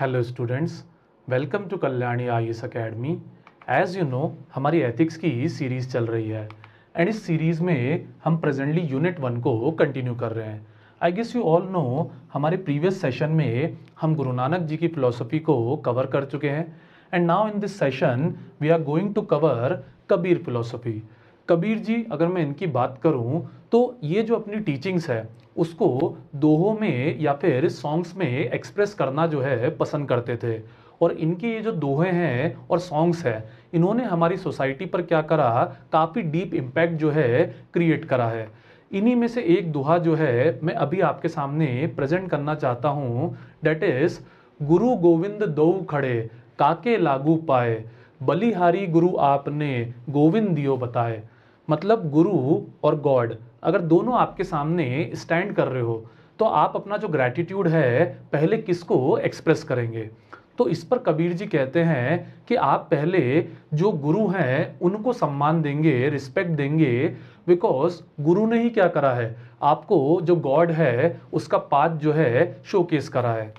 Hello students welcome to Kalyani I S academy as you know हमारी ethics की series चल रही है एंड इस सीरीज़ में हम प्रेजेंटली यूनिट वन को कंटिन्यू कर रहे हैं I guess you all know हमारे प्रीवियस सेशन में हम गुरु नानक जी की फ़िलोसफी को कवर कर चुके हैं and now in this session we are going to cover Kabir philosophy Kabir ji अगर मैं इनकी बात करूँ तो ये जो अपनी टीचिंग्स है उसको दोहों में या फिर सॉन्ग्स में एक्सप्रेस करना जो है पसंद करते थे और इनके ये जो दोहे हैं और सॉन्ग्स हैं इन्होंने हमारी सोसाइटी पर क्या करा काफ़ी डीप इम्पैक्ट जो है क्रिएट करा है इन्हीं में से एक दोहा जो है मैं अभी आपके सामने प्रेजेंट करना चाहता हूँ डेट इज़ गुरु गोविंद दो खड़े काके लागू पाए बलिहारी गुरु आपने गोविंद दियो बताए मतलब गुरु और गॉड अगर दोनों आपके सामने स्टैंड कर रहे हो तो आप अपना जो ग्रैटिट्यूड है पहले किसको एक्सप्रेस करेंगे तो इस पर कबीर जी कहते हैं कि आप पहले जो गुरु हैं उनको सम्मान देंगे रिस्पेक्ट देंगे बिकॉज गुरु ने ही क्या करा है आपको जो गॉड है उसका पाथ जो है शोकेस करा है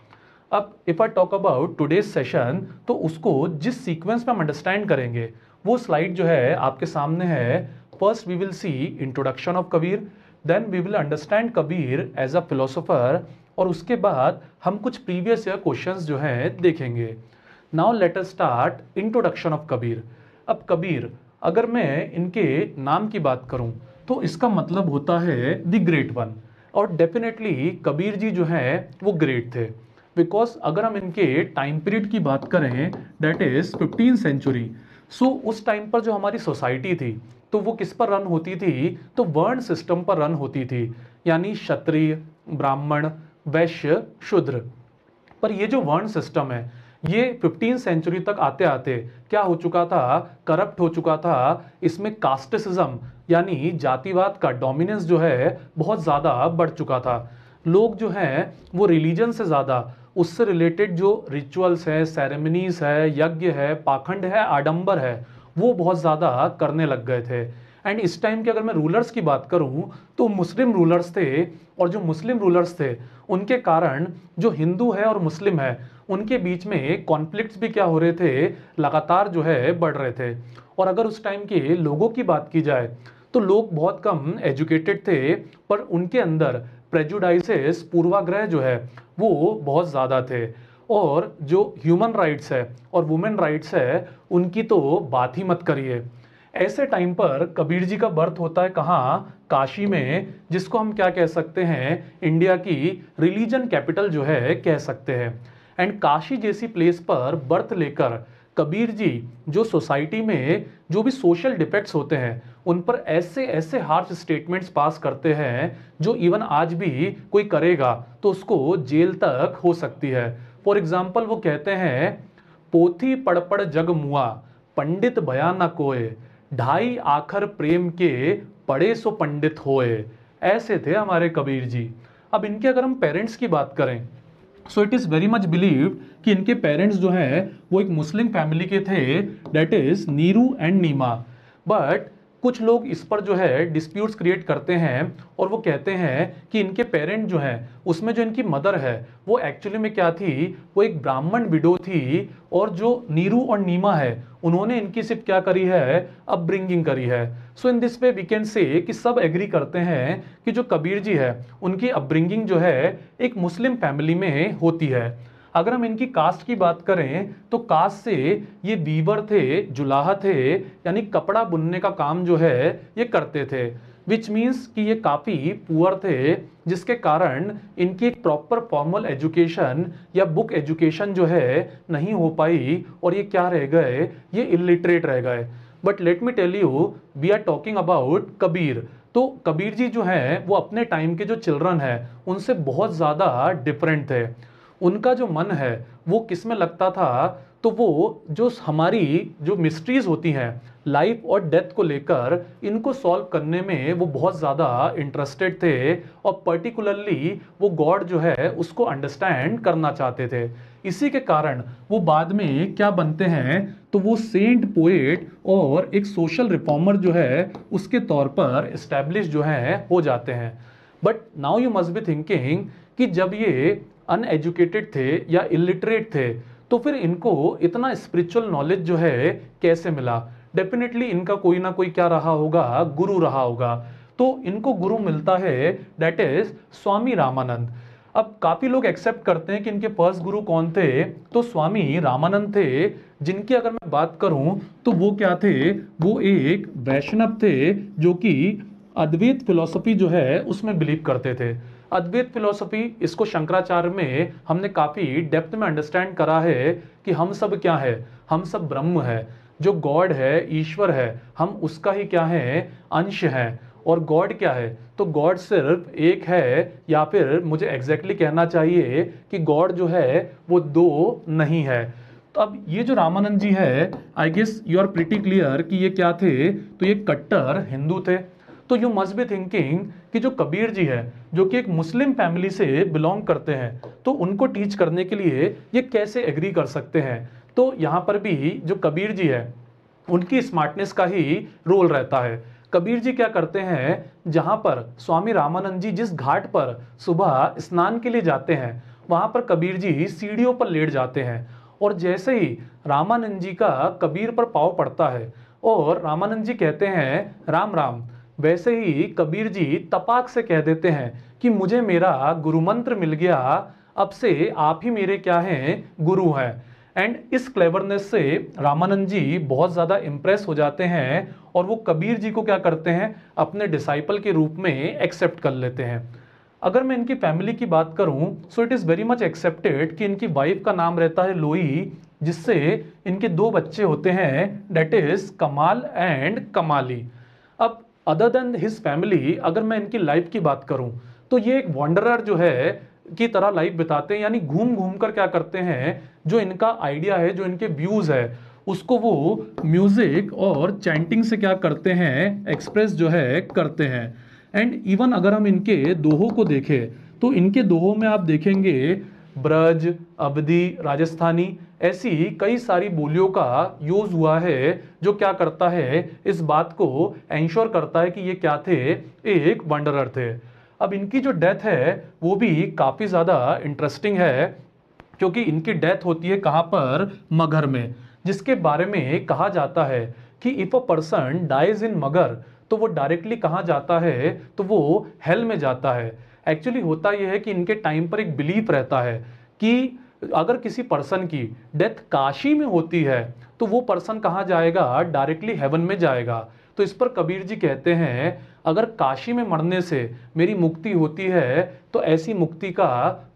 अब if I talk about today session तो उसको जिस सीक्वेंस में हम अंडरस्टैंड करेंगे वो स्लाइड जो है आपके सामने है first we will see introduction of Kabir, then we will understand Kabir as a philosopher और उसके बाद हम कुछ previous year questions जो हैं देखेंगे Now let us start introduction of Kabir. अब Kabir, अगर मैं इनके नाम की बात करूँ तो इसका मतलब होता है the great one. और डेफिनेटली कबीर जी जो हैं वो ग्रेट थे बिकॉज अगर हम इनके टाइम पीरियड की बात करें that is fifteen century so so, उस टाइम पर जो हमारी सोसाइटी थी तो वो किस पर रन होती थी तो वर्ण सिस्टम पर रन होती थी यानी क्षत्रिय ब्राह्मण वैश्य शूद्र पर ये जो वर्ण सिस्टम है ये फिफ्टीन सेंचुरी तक आते आते क्या हो चुका था करप्ट हो चुका था इसमें कास्टिसिज्म यानी जातिवाद का डोमिनेंस जो है बहुत ज़्यादा बढ़ चुका था लोग जो हैं वो रिलीजन से ज़्यादा उससे रिलेटेड जो रिचुअल्स है सेरेमनीज है यज्ञ है पाखंड है आडंबर है वो बहुत ज़्यादा करने लग गए थे एंड इस टाइम की अगर मैं रूलर्स की बात करूं तो मुस्लिम रूलर्स थे और जो मुस्लिम रूलर्स थे उनके कारण जो हिंदू है और मुस्लिम है उनके बीच में कॉन्फ्लिक्ट्स भी क्या हो रहे थे लगातार जो है बढ़ रहे थे और अगर उस टाइम के लोगों की बात की जाए तो लोग बहुत कम एजुकेटेड थे पर उनके अंदर प्रेजुडाइसिस पूर्वाग्रह जो है वो बहुत ज़्यादा थे और जो ह्यूमन राइट्स है और वुमेन राइट्स है उनकी तो बात ही मत करिए ऐसे टाइम पर कबीर जी का बर्थ होता है कहाँ काशी में जिसको हम क्या कह सकते हैं इंडिया की रिलीजन कैपिटल जो है कह सकते हैं एंड काशी जैसी प्लेस पर बर्थ लेकर कबीर जी जो सोसाइटी में जो भी सोशल डिफेक्ट्स होते हैं उन पर ऐसे ऐसे हार्श स्टेटमेंट्स पास करते हैं जो इवन आज भी कोई करेगा तो उसको जेल तक हो सकती है फॉर एग्जाम्पल वो कहते हैं पोथी पड़ पड़ जग मुआ पंडित भया न कोय ढाई आखर प्रेम के पड़े सो पंडित होए ऐसे थे हमारे कबीर जी अब इनके अगर हम पेरेंट्स की बात करें so it is very much believe कि इनके पेरेंट्स जो है वो एक मुस्लिम फैमिली के थे that is Neeru and Neema but कुछ लोग इस पर जो है डिस्प्यूट्स क्रिएट करते हैं और वो कहते हैं कि इनके पेरेंट जो हैं उसमें जो इनकी मदर है वो एक्चुअली में क्या थी वो एक ब्राह्मण विडो थी और जो नीरू और नीमा है उन्होंने इनकी सिर्फ क्या करी है अपब्रिंगिंग करी है so in this way we can say कि सब एग्री करते हैं कि जो कबीर जी है उनकी अपब्रिंगिंग जो है एक मुस्लिम फैमिली में होती है अगर हम इनकी कास्ट की बात करें तो कास्ट से ये बीबर थे जुलाहा थे यानी कपड़ा बुनने का काम जो है ये करते थे विच मीन्स कि ये काफ़ी पुअर थे जिसके कारण इनकी एक प्रॉपर फॉर्मल एजुकेशन या बुक एजुकेशन जो है नहीं हो पाई और ये क्या रह गए ये इलिटरेट रह गए but let me tell you we are talking about Kabir तो कबीर जी जो हैं वो अपने टाइम के जो चिल्ड्रन हैं उनसे बहुत ज़्यादा डिफरेंट थे उनका जो मन है वो किस में लगता था तो वो जो हमारी जो मिस्ट्रीज होती हैं लाइफ और डेथ को लेकर इनको सॉल्व करने में वो बहुत ज़्यादा इंटरेस्टेड थे और पर्टिकुलरली वो गॉड जो है उसको अंडरस्टैंड करना चाहते थे इसी के कारण वो बाद में क्या बनते हैं तो वो सेंट पोएट और एक सोशल रिफॉर्मर जो है उसके तौर पर इस्टेब्लिश जो है हो जाते हैं but now you must be thinking कि जब ये अनएजुकेटेड थे या इलिटरेट थे तो फिर इनको इतना स्पिरिचुअल नॉलेज जो है कैसे मिला डेफिनेटली इनका कोई ना कोई क्या रहा होगा गुरु रहा होगा तो इनको गुरु मिलता है डेट इज स्वामी रामानंद अब काफ़ी लोग एक्सेप्ट करते हैं कि इनके फर्स्ट गुरु कौन थे तो स्वामी रामानंद थे जिनकी अगर मैं बात करूं तो वो क्या थे वो एक वैष्णव थे जो कि अद्वैत फिलोसफी जो है उसमें बिलीव करते थे अद्वैत फिलोसफी इसको शंकराचार्य में हमने काफ़ी डेप्थ में अंडरस्टैंड करा है कि हम सब क्या है हम सब ब्रह्म है जो गॉड है ईश्वर है हम उसका ही क्या है अंश है और गॉड क्या है तो गॉड सिर्फ एक है या फिर मुझे एग्जैक्टली exactly कहना चाहिए कि गॉड जो है वो दो नहीं है तो अब ये जो रामानंद जी है I guess you are pretty clear कि ये क्या थे तो ये कट्टर हिंदू थे तो यू मस्ट बी थिंकिंग कि जो कबीर जी है जो कि एक मुस्लिम फैमिली से बिलोंग करते हैं तो उनको टीच करने के लिए ये कैसे एग्री कर सकते हैं तो यहाँ पर भी जो कबीर जी है उनकी स्मार्टनेस का ही रोल रहता है कबीर जी क्या करते हैं जहाँ पर स्वामी रामानंद जी जिस घाट पर सुबह स्नान के लिए जाते हैं वहाँ पर कबीर जी सीढ़ियों पर लेट जाते हैं और जैसे ही रामानंद जी का कबीर पर पाव पड़ता है और रामानंद जी कहते हैं राम राम वैसे ही कबीर जी तपाक से कह देते हैं कि मुझे मेरा गुरु मंत्र मिल गया अब से आप ही मेरे क्या हैं गुरु हैं एंड इस क्लेवरनेस से रामानंद जी बहुत ज़्यादा इम्प्रेस हो जाते हैं और वो कबीर जी को क्या करते हैं अपने डिसाइपल के रूप में एक्सेप्ट कर लेते हैं अगर मैं इनकी फैमिली की बात करूं so it is very much accepted कि इनकी वाइफ का नाम रहता है लोई जिससे इनके दो बच्चे होते हैं that is Kamal and Kamali other than his family अगर मैं इनकी लाइफ की बात करूं तो ये एक वॉन्डरर जो है की तरह लाइफ बिताते हैं यानी घूम घूम कर क्या करते हैं जो इनका आइडिया है जो इनके व्यूज है उसको वो म्यूजिक और चैंटिंग से क्या करते हैं एक्सप्रेस जो है करते हैं एंड इवन अगर हम इनके दोहों को देखें तो इनके दोहों में आप देखेंगे ब्रज अवधि राजस्थानी ऐसी कई सारी बोलियों का यूज हुआ है जो क्या करता है इस बात को एंश्योर करता है कि ये क्या थे एक वंडरर थे अब इनकी जो डेथ है वो भी काफ़ी ज़्यादा इंटरेस्टिंग है क्योंकि इनकी डेथ होती है कहाँ पर मगर में जिसके बारे में कहा जाता है कि if a person dies in Maghar तो वो डायरेक्टली कहाँ जाता है तो वो हेल में जाता है एक्चुअली होता यह है कि इनके टाइम पर एक बिलीफ रहता है कि अगर किसी पर्सन की डेथ काशी में होती है तो वो पर्सन कहाँ जाएगा डायरेक्टली हेवन में जाएगा तो इस पर कबीर जी कहते हैं अगर काशी में मरने से मेरी मुक्ति होती है तो ऐसी मुक्ति का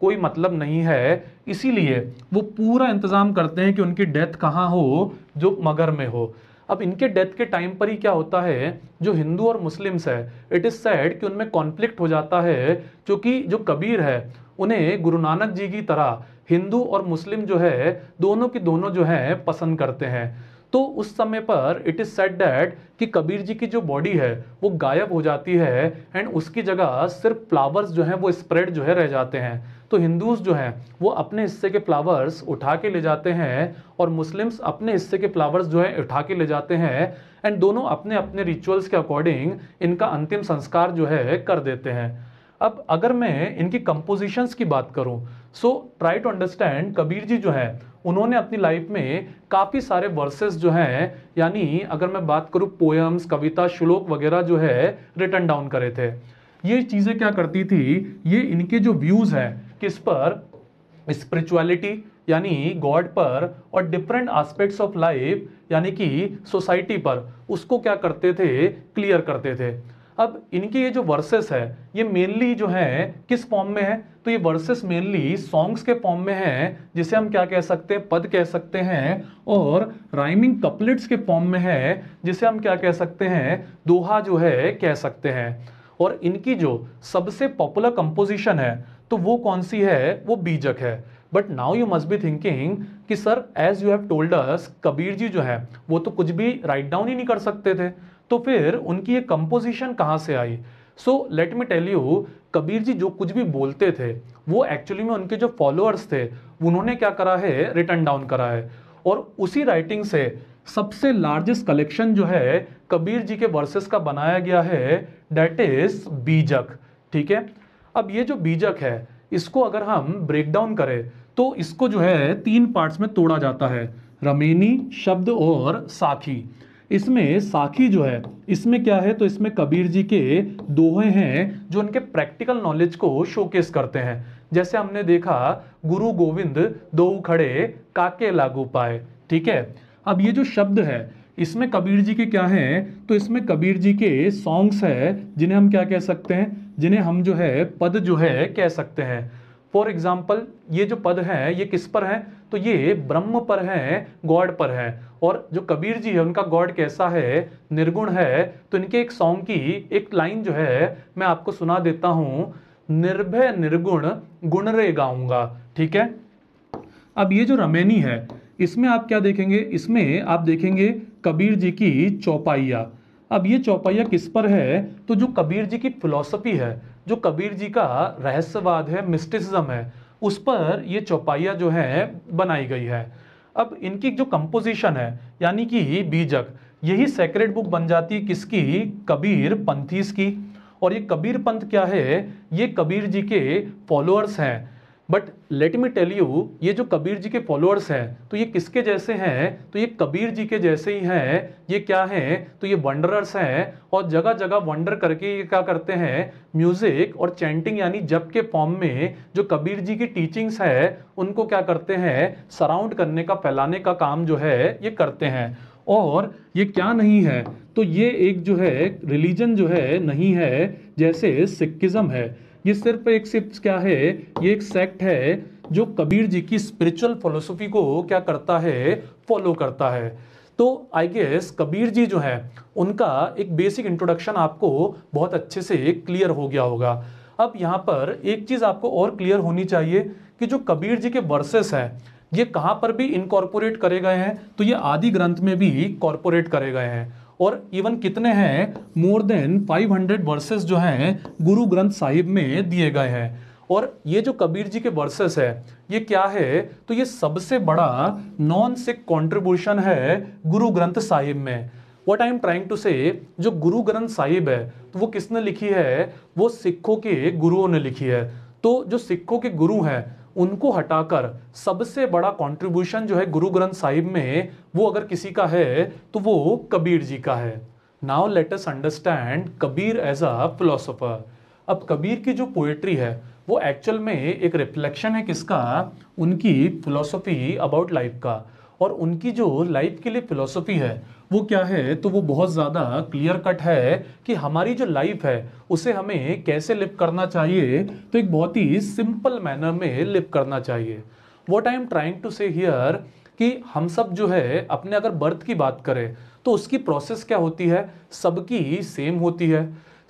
कोई मतलब नहीं है इसीलिए वो पूरा इंतज़ाम करते हैं कि उनकी डेथ कहाँ हो जो मगर में हो अब इनके डेथ के टाइम पर ही क्या होता है जो हिंदू और मुस्लिम्स है इट इज़ सैड कि उनमें कॉन्फ्लिक्ट हो जाता है क्योंकि जो, जो कबीर है उन्हें गुरु नानक जी की तरह हिंदू और मुस्लिम जो है दोनों की दोनों जो है पसंद करते हैं तो उस समय पर इट इज सेट डैट कि कबीर जी की जो बॉडी है वो गायब हो जाती है एंड उसकी जगह सिर्फ फ्लावर्स जो हैं वो स्प्रेड जो है रह जाते हैं तो हिंदूज जो हैं वो अपने हिस्से के फ्लावर्स उठा के ले जाते हैं और मुस्लिम्स अपने हिस्से के फ्लावर्स जो है उठा के ले जाते हैं एंड दोनों अपने अपने रिचुअल्स के अकॉर्डिंग इनका अंतिम संस्कार जो है कर देते हैं अब अगर मैं इनकी कंपोजिशंस की बात करूं so try to understand Kabir ji जो है उन्होंने अपनी लाइफ में काफ़ी सारे वर्सेस जो हैं यानी अगर मैं बात करूं पोएम्स कविता श्लोक वगैरह जो है रिटर्न डाउन करे थे ये चीज़ें क्या करती थी ये इनके जो व्यूज़ हैं किस पर स्पिरिचुअलिटी यानी गॉड पर और डिफरेंट आस्पेक्ट्स ऑफ लाइफ यानी कि सोसाइटी पर उसको क्या करते थे क्लियर करते थे अब इनके ये जो वर्सेस है ये मेनली जो है किस फॉर्म में है तो ये वर्सेस मेनली सॉन्ग्स के फॉर्म में है जिसे हम क्या कह सकते हैं पद कह सकते हैं और राइमिंग कपलेट्स के फॉर्म में है जिसे हम क्या कह सकते हैं दोहा जो है कह सकते हैं और इनकी जो सबसे पॉपुलर कंपोजिशन है तो वो कौन सी है वो बीजक है but now you must be thinking कि sir as you have told us Kabir ji जो है वो तो कुछ भी राइट डाउन ही नहीं कर सकते थे तो फिर उनकी ये कंपोजिशन कहाँ से आई so let me tell you Kabir ji जो कुछ भी बोलते थे वो एक्चुअली में उनके जो फॉलोअर्स थे उन्होंने क्या करा है रिटर्न डाउन करा है और उसी राइटिंग से सबसे लार्जेस्ट कलेक्शन जो है कबीर जी के वर्सेस का बनाया गया है डेट इज बीजक ठीक है अब ये जो बीजक है इसको अगर हम ब्रेक डाउन करें तो इसको जो है तीन पार्ट्स में तोड़ा जाता है रमेनी शब्द और साखी इसमें साखी जो है इसमें क्या है तो इसमें कबीर जी के दोहे हैं जो उनके प्रैक्टिकल नॉलेज को शोकेस करते हैं जैसे हमने देखा गुरु गोविंद दो खड़े काके लागू पाए ठीक है अब ये जो शब्द है इसमें कबीर जी के क्या हैं तो इसमें कबीर जी के सॉन्ग्स है जिन्हें हम क्या कह सकते हैं जिन्हें हम जो है पद जो है कह सकते हैं फॉर एग्जाम्पल ये जो पद है ये किस पर है तो ये ब्रह्म पर है गॉड पर है और जो कबीर जी है उनका गॉड कैसा है निर्गुण है तो इनके एक सॉन्ग की एक लाइन जो है मैं आपको सुना देता हूं निर्भय निर्गुण गुण रे गाऊंगा ठीक है अब ये जो रमेनी है इसमें आप क्या देखेंगे इसमें आप देखेंगे कबीर जी की चौपाइया अब ये चौपाइया किस पर है तो जो कबीर जी की फिलोसफी है जो कबीर जी का रहस्यवाद है मिस्टिसिज्म है उस पर ये चौपाइयाँ जो है बनाई गई है अब इनकी जो कंपोजिशन है यानी कि बीजक यही सेक्रेट बुक बन जाती है किसकी कबीर पंथीस की और ये कबीर पंथ क्या है ये कबीर जी के फॉलोअर्स हैं but let me tell you ये जो कबीर जी के फॉलोअर्स हैं तो ये किसके जैसे हैं तो ये कबीर जी के जैसे ही हैं ये क्या हैं तो ये वंडरर्स हैं और जगह जगह वंडर करके ये क्या करते हैं म्यूज़िक और चैंटिंग यानी जप के फॉर्म में जो कबीर जी की टीचिंग्स है उनको क्या करते हैं सराउंड करने का फैलाने का काम जो है ये करते हैं और ये क्या नहीं है तो ये एक जो है रिलीजन जो है नहीं है जैसे सिक्किज़म है ये सिर्फ एक सिर्फ क्या है ये एक सेक्ट है जो कबीर जी की स्पिरिचुअल फिलोसफी को क्या करता है फॉलो करता है तो आई गेस कबीर जी जो है उनका एक बेसिक इंट्रोडक्शन आपको बहुत अच्छे से क्लियर हो गया होगा अब यहाँ पर एक चीज़ आपको और क्लियर होनी चाहिए कि जो कबीर जी के वर्सेस हैं ये कहाँ पर भी इनकॉर्पोरेट करे गए हैं तो ये आदि ग्रंथ में भी कॉरपोरेट करे गए हैं और इवन कितने हैं मोर देन 500 वर्सेस जो हैं गुरु ग्रंथ साहिब में दिए गए हैं और ये जो कबीर जी के वर्सेस है ये क्या है तो ये सबसे बड़ा नॉन सिख कॉन्ट्रीब्यूशन है गुरु ग्रंथ साहिब में what I am trying to say जो गुरु ग्रंथ साहिब है तो वो किसने लिखी है वो सिखों के गुरुओं ने लिखी है तो जो सिखों के गुरु हैं उनको हटाकर सबसे बड़ा कंट्रीब्यूशन जो है गुरु ग्रंथ साहिब में वो अगर किसी का है तो वो कबीर जी का है now let us understand Kabir as a philosopher अब कबीर की जो पोएट्री है वो एक्चुअल में एक रिफ्लेक्शन है किसका उनकी फिलोसफी अबाउट लाइफ का और उनकी जो लाइफ के लिए फिलोसफी है वो क्या है तो वो बहुत ज़्यादा क्लियर कट है कि हमारी जो लाइफ है उसे हमें कैसे लिव करना चाहिए तो एक बहुत ही सिंपल मैनर में लिव करना चाहिए what I am trying to say here कि हम सब जो है अपने अगर बर्थ की बात करें तो उसकी प्रोसेस क्या होती है सबकी सेम होती है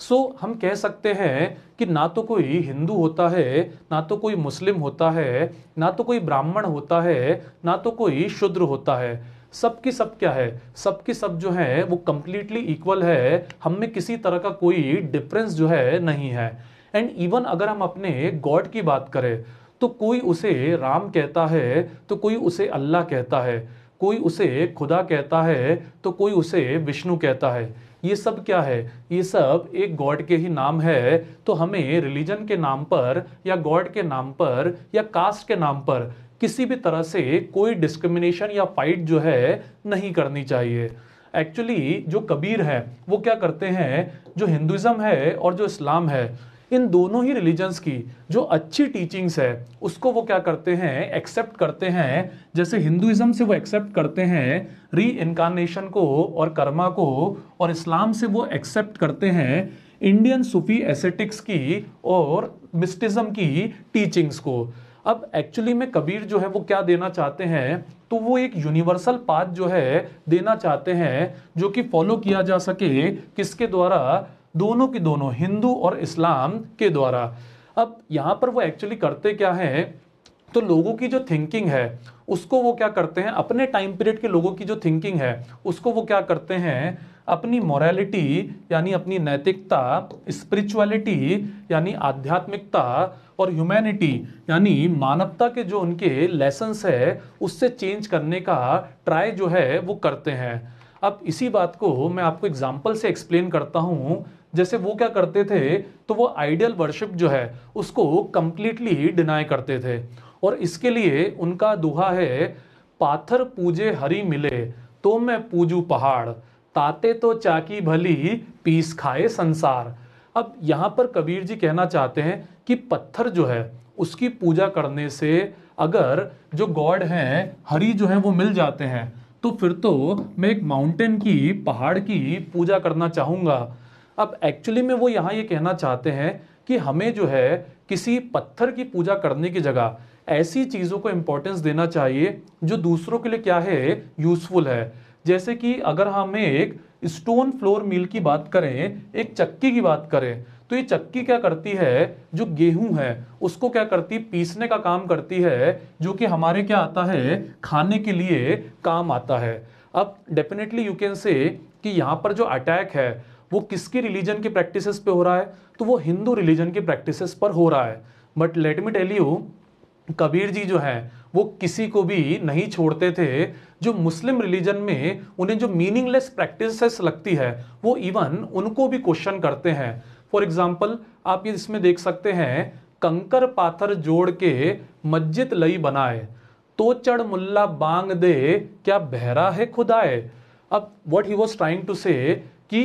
सो so, हम कह सकते हैं कि ना तो कोई हिंदू होता है ना तो कोई मुस्लिम होता है ना तो कोई ब्राह्मण होता है ना तो कोई शूद्र होता है सबकी सब क्या है सब सब जो है वो कम्प्लीटली इक्वल है हम में किसी तरह का कोई डिफरेंस जो है नहीं है एंड इवन अगर हम अपने गॉड की बात करें तो कोई उसे राम कहता है तो कोई उसे अल्लाह कहता है कोई उसे खुदा कहता है तो कोई उसे विष्णु कहता है ये सब क्या है ये सब एक गॉड के ही नाम है तो हमें रिलीजन के नाम पर या गॉड के नाम पर या कास्ट के नाम पर किसी भी तरह से कोई डिस्क्रिमिनेशन या फाइट जो है नहीं करनी चाहिए एक्चुअली जो कबीर है वो क्या करते हैं जो हिंदुज़म है और जो इस्लाम है इन दोनों ही रिलीजन्स की जो अच्छी टीचिंग्स है उसको वो क्या करते हैं एक्सेप्ट करते हैं जैसे हिंदुज़म से वो एक्सेप्ट करते हैं री इनकारनेशन को और कर्मा को और इस्लाम से वो एक्सेप्ट करते हैं इंडियन सूफी एसेटिक्स की और मिस्टिज़म की टीचिंग्स को अब एक्चुअली में कबीर जो है वो क्या देना चाहते हैं तो वो एक यूनिवर्सल पाथ जो है देना चाहते हैं जो कि फॉलो किया जा सके किसके द्वारा दोनों की दोनों हिंदू और इस्लाम के द्वारा अब यहाँ पर वो एक्चुअली करते क्या है तो लोगों की जो थिंकिंग है उसको वो क्या करते हैं अपने टाइम पीरियड के लोगों की जो थिंकिंग है उसको वो क्या करते हैं अपनी मोरालिटी यानी अपनी नैतिकता स्पिरिचुअलिटी यानी आध्यात्मिकता और ह्यूमैनिटी यानी मानवता के जो उनके लेसन्स है उससे चेंज करने का ट्राई जो है वो करते हैं अब इसी बात को मैं आपको एग्जाम्पल से एक्सप्लेन करता हूँ जैसे वो क्या करते थे तो वो आइडियल वर्शिप जो है उसको कम्प्लीटली डिनाई करते थे और इसके लिए उनका दुहा है पाथर पूजे हरी मिले तो मैं पूजू पहाड़ ताते तो चाकी भली पीस खाए संसार अब यहाँ पर कबीर जी कहना चाहते हैं कि पत्थर जो है उसकी पूजा करने से अगर जो गॉड हैं हरी जो हैं वो मिल जाते हैं तो फिर तो मैं एक माउंटेन की पहाड़ की पूजा करना चाहूँगा अब एक्चुअली में वो यहाँ ये कहना चाहते हैं कि हमें जो है किसी पत्थर की पूजा करने की जगह ऐसी चीज़ों को इम्पोर्टेंस देना चाहिए जो दूसरों के लिए क्या है यूज़फुल है जैसे कि अगर हम एक स्टोन फ्लोर मिल की बात करें एक चक्की की बात करें तो ये चक्की क्या करती है जो गेहूं है उसको क्या करती है पीसने का काम करती है जो कि हमारे क्या आता है खाने के लिए काम आता है अब डेफिनेटली यू कैन से कि यहाँ पर जो अटैक है वो किसकी रिलीजन के प्रैक्टिसेस पे हो रहा है तो वो हिंदू रिलीजन के प्रैक्टिसेस पर हो रहा है but let me tell you Kabir ji जो है वो किसी को भी नहीं छोड़ते थे जो मुस्लिम रिलीजन में उन्हें जो मीनिंगलेस प्रैक्टिसेस लगती है वो इवन उनको भी क्वेश्चन करते हैं फॉर एग्जाम्पल आप ये इसमें देख सकते हैं कंकर पाथर जोड़ के मस्जिद लई बनाए तो चढ़ मुल्ला बांग दे क्या बहरा है खुदाए अब what he was trying to say कि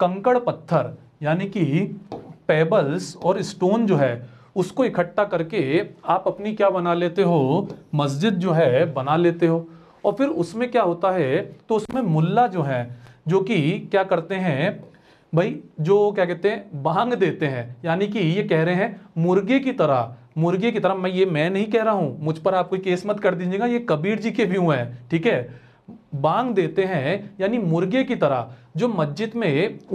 कंकड़ पत्थर यानी कि पेबल्स और स्टोन जो है उसको इकट्ठा करके आप अपनी क्या बना लेते हो मस्जिद जो है बना लेते हो और फिर उसमें क्या होता है तो उसमें मुल्ला जो है जो कि क्या करते हैं भाई जो क्या कहते हैं भांग देते हैं यानी कि ये कह रहे हैं मुर्गे की तरह मुर्गे की तरह मैं ये मैं नहीं कह रहा हूँ मुझ पर आप कोई केस मत कर दीजिएगा ये कबीर जी के व्यू हैं ठीक है बांग देते हैं यानी मुर्गे की तरह जो मस्जिद में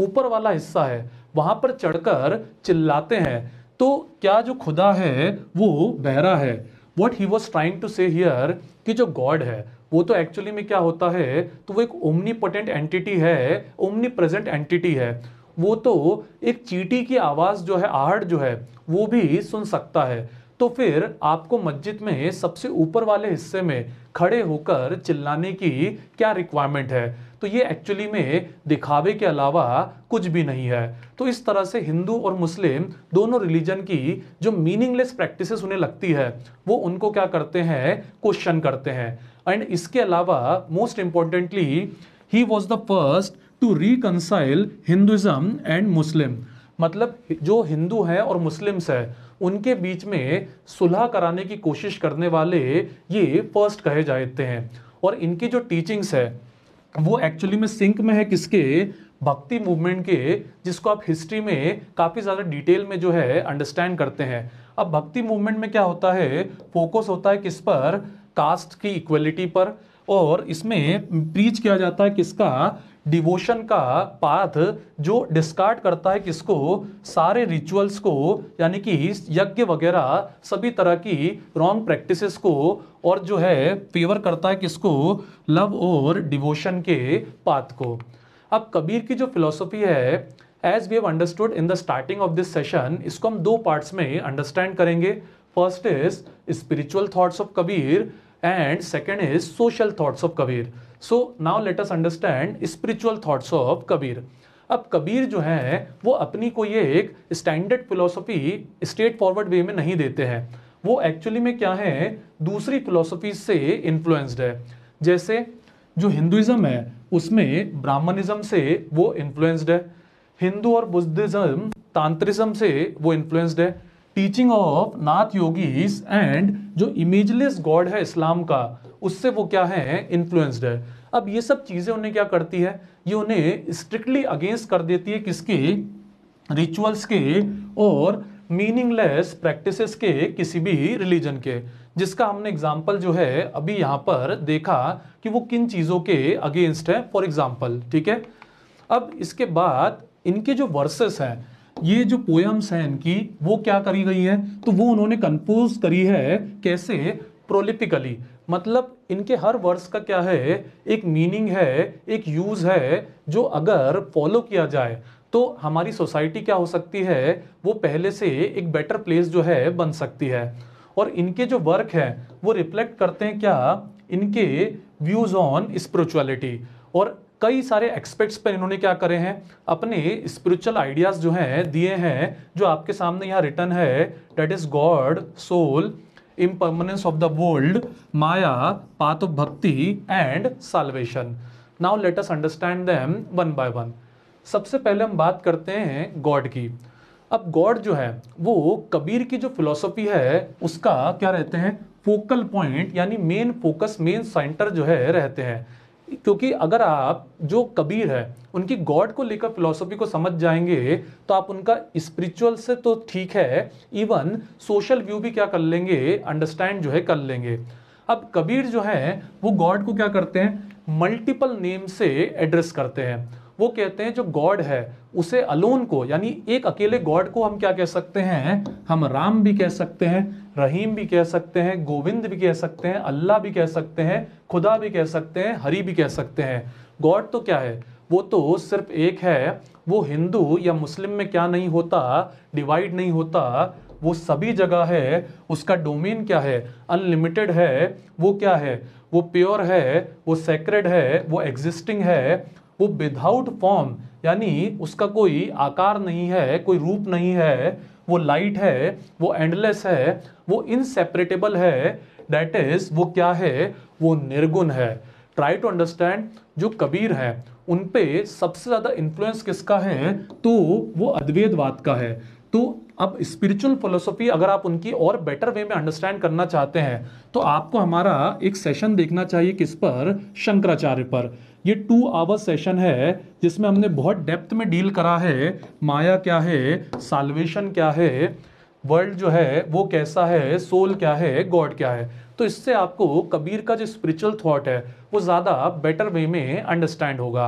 ऊपर वाला हिस्सा है वहां पर चढ़कर चिल्लाते हैं तो क्या जो खुदा है वो बहरा है what he was trying to say here कि जो गॉड है वो तो एक्चुअली में क्या होता है तो वो एक पोटेंट एंटिटी है ओमनी प्रेजेंट एंटिटी है वो तो एक चीटी की आवाज़ जो है आहट जो है वो भी सुन सकता है तो फिर आपको मस्जिद में सबसे ऊपर वाले हिस्से में खड़े होकर चिल्लाने की क्या रिक्वायरमेंट है तो ये एक्चुअली में दिखावे के अलावा कुछ भी नहीं है तो इस तरह से हिंदू और मुस्लिम दोनों रिलीजन की जो मीनिंगलेस प्रैक्टिसेस उन्हें लगती है वो उनको क्या करते हैं क्वेश्चन करते हैं एंड इसके अलावा most importantly he was the first to reconcile Hinduism and Muslim मतलब जो हिंदू हैं और मुस्लिम्स हैं उनके बीच में सुलह कराने की कोशिश करने वाले ये फर्स्ट कहे जाते हैं और इनकी जो टीचिंग्स है वो एक्चुअली में सिंक में है किसके भक्ति मूवमेंट के जिसको आप हिस्ट्री में काफ़ी ज़्यादा डिटेल में जो है अंडरस्टैंड करते हैं अब भक्ति मूवमेंट में क्या होता है फोकस होता है किस पर कास्ट की इक्वलिटी पर और इसमें प्रीच किया जाता है किसका डिवोशन का पाथ जो डिस्कार्ड करता है किसको सारे रिचुअल्स को यानी कि यज्ञ वगैरह सभी तरह की रॉन्ग प्रैक्टिसेस को और जो है फेवर करता है किसको लव और डिवोशन के पाथ को अब कबीर की जो फिलोसफी है as we have understood in the starting of this session इसको हम दो पार्ट्स में अंडरस्टैंड करेंगे first is spiritual thoughts of Kabir and second is social thoughts of kabir so now let us understand spiritual thoughts of kabir अब कबीर जो है वो अपनी कोई एक standard philosophy straight forward way में नहीं देते हैं वो एक्चुअली में क्या है दूसरी फिलोसफी से इन्फ्लुएंस्ड है जैसे जो हिंदुज़म है उसमें ब्राह्मणिज्म से वो इन्फ्लुएंस्ड है हिंदू और बुद्धिज़्म तांत्रिज्म से वो इन्फ्लुएंस्ड है teaching of Nath yogis and जो इमेजलेस गॉड है इस्लाम का उससे वो क्या है इन्फ्लुएंस्ड है अब ये सब चीज़ें उन्हें क्या करती है ये उन्हें स्ट्रिक्टली अगेंस्ट कर देती है किसके रिचुअल्स के और मीनिंगलेस प्रैक्टिसेस के किसी भी रिलीजन के जिसका हमने एग्जाम्पल जो है अभी यहाँ पर देखा कि वो किन चीज़ों के अगेंस्ट है फॉर एग्जाम्पल ठीक है अब इसके बाद इनके जो वर्सेस हैं ये जो पोएम्स हैं इनकी वो क्या करी गई हैं तो वो उन्होंने कंपोज करी है कैसे प्रोलिपिकली मतलब इनके हर वर्ड्स का क्या है एक मीनिंग है एक यूज़ है जो अगर फॉलो किया जाए तो हमारी सोसाइटी क्या हो सकती है वो पहले से एक बेटर प्लेस जो है बन सकती है और इनके जो वर्क हैं वो रिफ्लेक्ट करते हैं क्या इनके व्यूज़ ऑन स्पिरिचुअलिटी और कई सारे एक्सपेक्ट्स पर इन्होंने क्या करे हैं अपने स्पिरिचुअल आइडियाज जो हैं दिए हैं जो आपके सामने यहाँ रिटर्न है that is God soul impermanence of the world maya path bhakti and salvation now let us understand them one by one सबसे पहले हम बात करते हैं गॉड की अब गॉड जो है वो कबीर की जो फिलोसफी है उसका क्या रहते हैं फोकल पॉइंट यानी मेन फोकस मेन सेंटर जो है रहते हैं क्योंकि अगर आप जो कबीर है उनकी गॉड को लेकर फिलोसफी को समझ जाएंगे तो आप उनका स्पिरिचुअल से तो ठीक है इवन सोशल व्यू भी क्या कर लेंगे अंडरस्टैंड जो है कर लेंगे अब कबीर जो है वो गॉड को क्या करते हैं मल्टीपल नेम से एड्रेस करते हैं वो कहते हैं जो गॉड है उसे अलोन को यानी एक अकेले गॉड को हम क्या कह सकते हैं हम राम भी कह सकते हैं रहीम भी कह सकते हैं गोविंद भी कह सकते हैं अल्लाह भी कह सकते हैं खुदा भी कह सकते हैं हरी भी कह सकते हैं गॉड तो क्या है वो तो सिर्फ एक है वो हिंदू या मुस्लिम में क्या नहीं होता डिवाइड नहीं होता वो सभी जगह है उसका डोमेन क्या है अनलिमिटेड है वो क्या है वो प्योर है वो सेक्रेड है वो एग्जिस्टिंग है वो विदाउट फॉर्म यानी उसका कोई आकार नहीं है कोई रूप नहीं है वो लाइट है वो एंडलेस है वो इनसेपरेटेबल है दैट इज वो क्या है वो निर्गुण है ट्राई टू अंडरस्टैंड जो कबीर है उन पे सबसे ज़्यादा इन्फ्लुएंस किसका है तो वो अद्वैतवाद का है तो अब स्पिरिचुअल फिलोसफी अगर आप उनकी और बेटर वे में अंडरस्टैंड करना चाहते हैं तो आपको हमारा एक सेशन देखना चाहिए किस पर शंकराचार्य पर ये टू आवर सेशन है जिसमें हमने बहुत डेप्थ में डील करा है माया क्या है साल्वेशन क्या है वर्ल्ड जो है वो कैसा है सोल क्या है गॉड क्या है तो इससे आपको कबीर का जो स्पिरिचुअल थॉट है वो ज़्यादा बेटर वे में अंडरस्टैंड होगा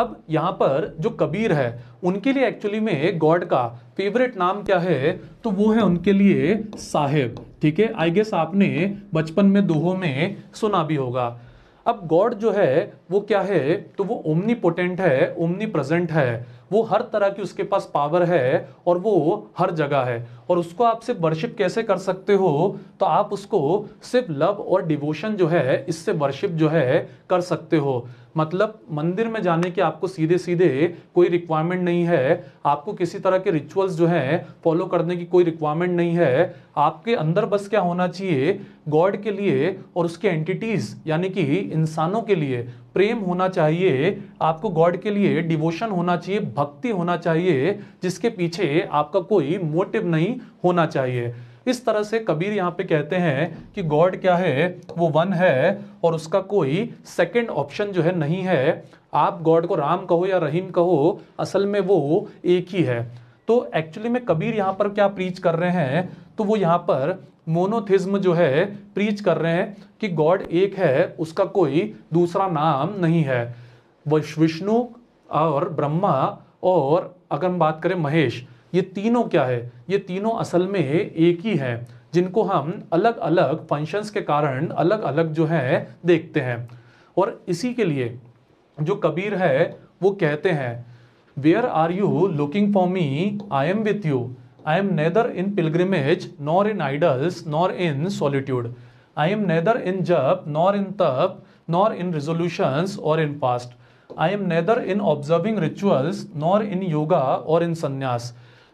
अब यहाँ पर जो कबीर है उनके लिए एक्चुअली में गॉड का फेवरेट नाम क्या है तो वो है उनके लिए साहेब ठीक है आई गेस आपने बचपन में दोहों में सुना भी होगा अब गॉड जो है वो क्या है तो वो ओमनी पोटेंट है ओमनी प्रेजेंट है वो हर तरह की उसके पास पावर है और वो हर जगह है और उसको आप सिर्फ वर्शिप कैसे कर सकते हो तो आप उसको सिर्फ लव और डिवोशन जो है इससे वर्शिप जो है कर सकते हो मतलब मंदिर में जाने की आपको सीधे सीधे कोई रिक्वायरमेंट नहीं है आपको किसी तरह के रिचुअल्स जो हैं फॉलो करने की कोई रिक्वायरमेंट नहीं है आपके अंदर बस क्या होना चाहिए गॉड के लिए और उसके एंटिटीज़ यानी कि इंसानों के लिए प्रेम होना चाहिए आपको गॉड के लिए डिवोशन होना चाहिए भक्ति होना चाहिए जिसके पीछे आपका कोई मोटिव नहीं होना चाहिए इस तरह से कबीर यहाँ पे कहते हैं कि गॉड क्या है वो वन है और उसका कोई सेकंड ऑप्शन जो है नहीं है आप गॉड को राम कहो या रहीम कहो असल में वो एक ही है तो एक्चुअली में कबीर यहाँ पर क्या प्रीच कर रहे हैं तो वो यहाँ पर मोनोथिज्म जो है प्रीच कर रहे हैं कि गॉड एक है उसका कोई दूसरा नाम नहीं है विष्णु और ब्रह्मा और अगर हम बात करें महेश ये तीनों क्या है ये तीनों असल में एक ही है जिनको हम अलग अलग फंक्शंस के कारण अलग अलग जो है देखते हैं और इसी के लिए जो कबीर है वो कहते हैं where are you looking for me I am with you I am neither in pilgrimage, nor in idols, nor in solitude. I am neither in jap, nor in tap, nor in resolutions or in past. I am neither in observing rituals, nor in yoga or in sannyas,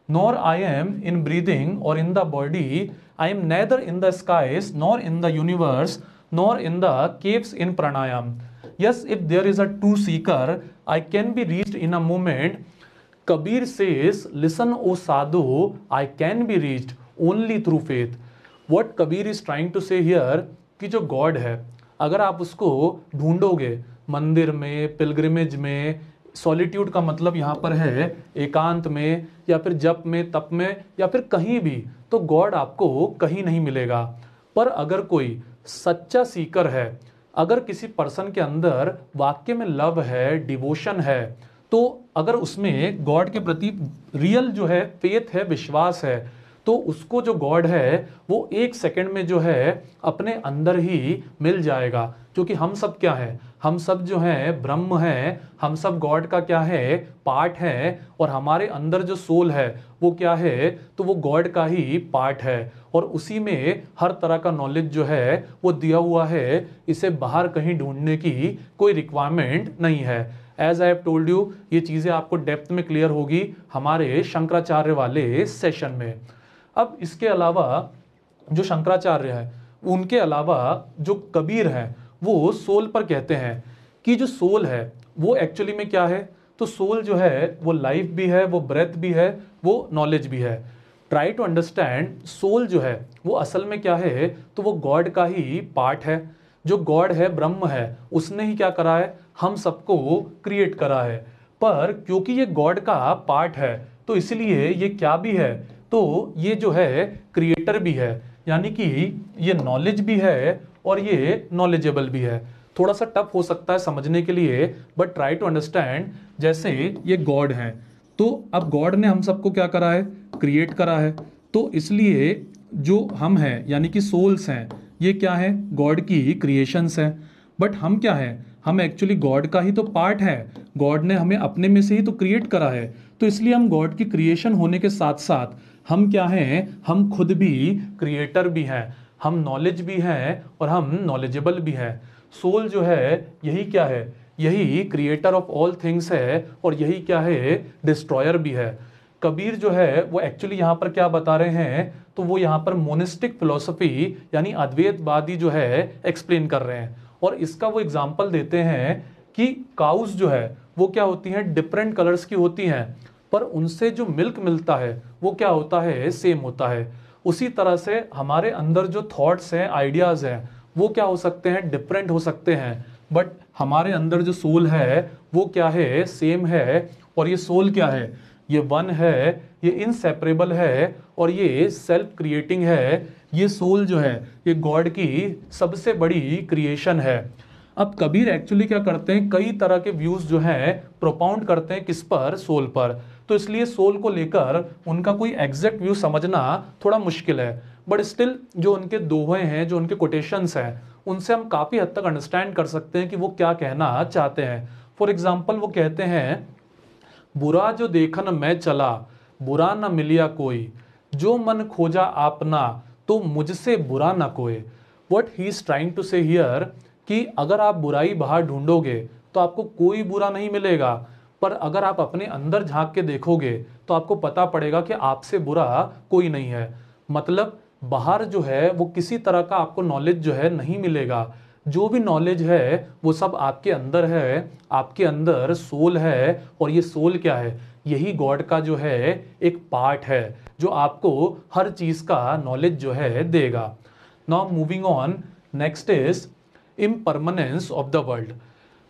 nor I am in breathing or in the body. I am neither in the skies, nor in the universe, nor in the caves in pranayam. Yes, if there is a true seeker, I can be reached in a moment Kabir से listen O sadhu I can be reach only through faith what Kabir is trying to say here कि जो God है अगर आप उसको ढूंढोगे मंदिर में pilgrimage में सॉलिट्यूड का मतलब यहाँ पर है एकांत में या फिर जप में तप में या फिर कहीं भी तो गॉड आपको कहीं नहीं मिलेगा पर अगर कोई सच्चा सीकर है अगर किसी पर्सन के अंदर वाक्य में लव है डिवोशन है तो अगर उसमें गॉड के प्रति रियल जो है फेथ है विश्वास है तो उसको जो गॉड है वो एक सेकंड में जो है अपने अंदर ही मिल जाएगा क्योंकि हम सब क्या है हम सब जो हैं ब्रह्म हैं हम सब गॉड का क्या है पार्ट है और हमारे अंदर जो सोल है वो क्या है तो वो गॉड का ही पार्ट है और उसी में हर तरह का नॉलेज जो है वो दिया हुआ है इसे बाहर कहीं ढूंढने की कोई रिक्वायरमेंट नहीं है एज आई टोल्ड यू ये चीज़ें आपको डेप्थ में क्लियर होगी हमारे शंकराचार्य वाले सेशन में अब इसके अलावा जो शंकराचार्य है उनके अलावा जो कबीर है वो सोल पर कहते हैं कि जो सोल है वो एक्चुअली में क्या है तो सोल जो है वो लाइफ भी है वो ब्रेथ भी है वो नॉलेज भी है ट्राई टू अंडरस्टैंड सोल जो है वो असल में क्या है तो वो गॉड का ही पार्ट है जो गॉड है ब्रह्म है उसने ही क्या करा है हम सबको क्रिएट करा है पर क्योंकि ये गॉड का पार्ट है तो इसलिए ये क्या भी है तो ये जो है क्रिएटर भी है यानी कि ये नॉलेज भी है और ये नॉलेजेबल भी है थोड़ा सा टफ हो सकता है समझने के लिए बट ट्राई टू अंडरस्टैंड जैसे ये गॉड हैं तो अब गॉड ने हम सबको क्या करा है क्रिएट करा है तो इसलिए जो हम हैं यानी कि सोल्स हैं ये क्या है गॉड की क्रिएशंस हैं बट हम क्या हैं हम एक्चुअली गॉड का ही तो पार्ट है गॉड ने हमें अपने में से ही तो क्रिएट करा है तो इसलिए हम गॉड की क्रिएशन होने के साथ साथ हम क्या हैं हम खुद भी क्रिएटर भी हैं हम नॉलेज भी हैं और हम नॉलेजेबल भी हैं सोल जो है यही क्या है यही क्रिएटर ऑफ ऑल थिंग्स है और यही क्या है डिस्ट्रॉयर भी है कबीर जो है वो एक्चुअली यहाँ पर क्या बता रहे हैं तो वो यहाँ पर मोनिस्टिक फिलोसफी यानी अद्वैतवादी जो है एक्सप्लेन कर रहे हैं और इसका वो एग्जाम्पल देते हैं कि काउस जो है वो क्या होती हैं डिफरेंट कलर्स की होती हैं पर उनसे जो मिल्क मिलता है वो क्या होता है सेम होता है उसी तरह से हमारे अंदर जो थॉट्स हैं आइडियाज़ हैं वो क्या हो सकते हैं डिफरेंट हो सकते हैं बट हमारे अंदर जो सोल है वो क्या है सेम है और ये सोल क्या है ये वन है ये इनसेपरेबल है और ये सेल्फ क्रिएटिंग है ये सोल जो है ये गॉड की सबसे बड़ी क्रिएशन है अब कबीर एक्चुअली क्या करते हैं कई तरह के व्यूज़ जो हैं प्रोपाउंड करते हैं किस पर सोल पर तो इसलिए सोल को लेकर उनका कोई एग्जैक्ट व्यू समझना थोड़ा मुश्किल है बट स्टिल जो उनके दोहे हैं जो उनके कोटेशंस हैं उनसे हम काफ़ी हद तक अंडरस्टैंड कर सकते हैं कि वो क्या कहना चाहते हैं फॉर एग्ज़ाम्पल वो कहते हैं बुरा जो देखन मैं चला बुरा न मिलिया कोई जो मन खोजा आपना तो मुझसे बुरा ना कोई what he is trying to say here कि अगर आप बुराई बाहर ढूंढोगे तो आपको कोई बुरा नहीं मिलेगा पर अगर आप अपने अंदर झांक के देखोगे तो आपको पता पड़ेगा कि आपसे बुरा कोई नहीं है मतलब बाहर जो है वो किसी तरह का आपको नॉलेज जो है नहीं मिलेगा जो भी नॉलेज है वो सब आपके अंदर है आपके अंदर सोल है और ये सोल क्या है यही गॉड का जो है एक पार्ट है जो आपको हर चीज़ का नॉलेज जो है देगा now moving on next is impermanence of the world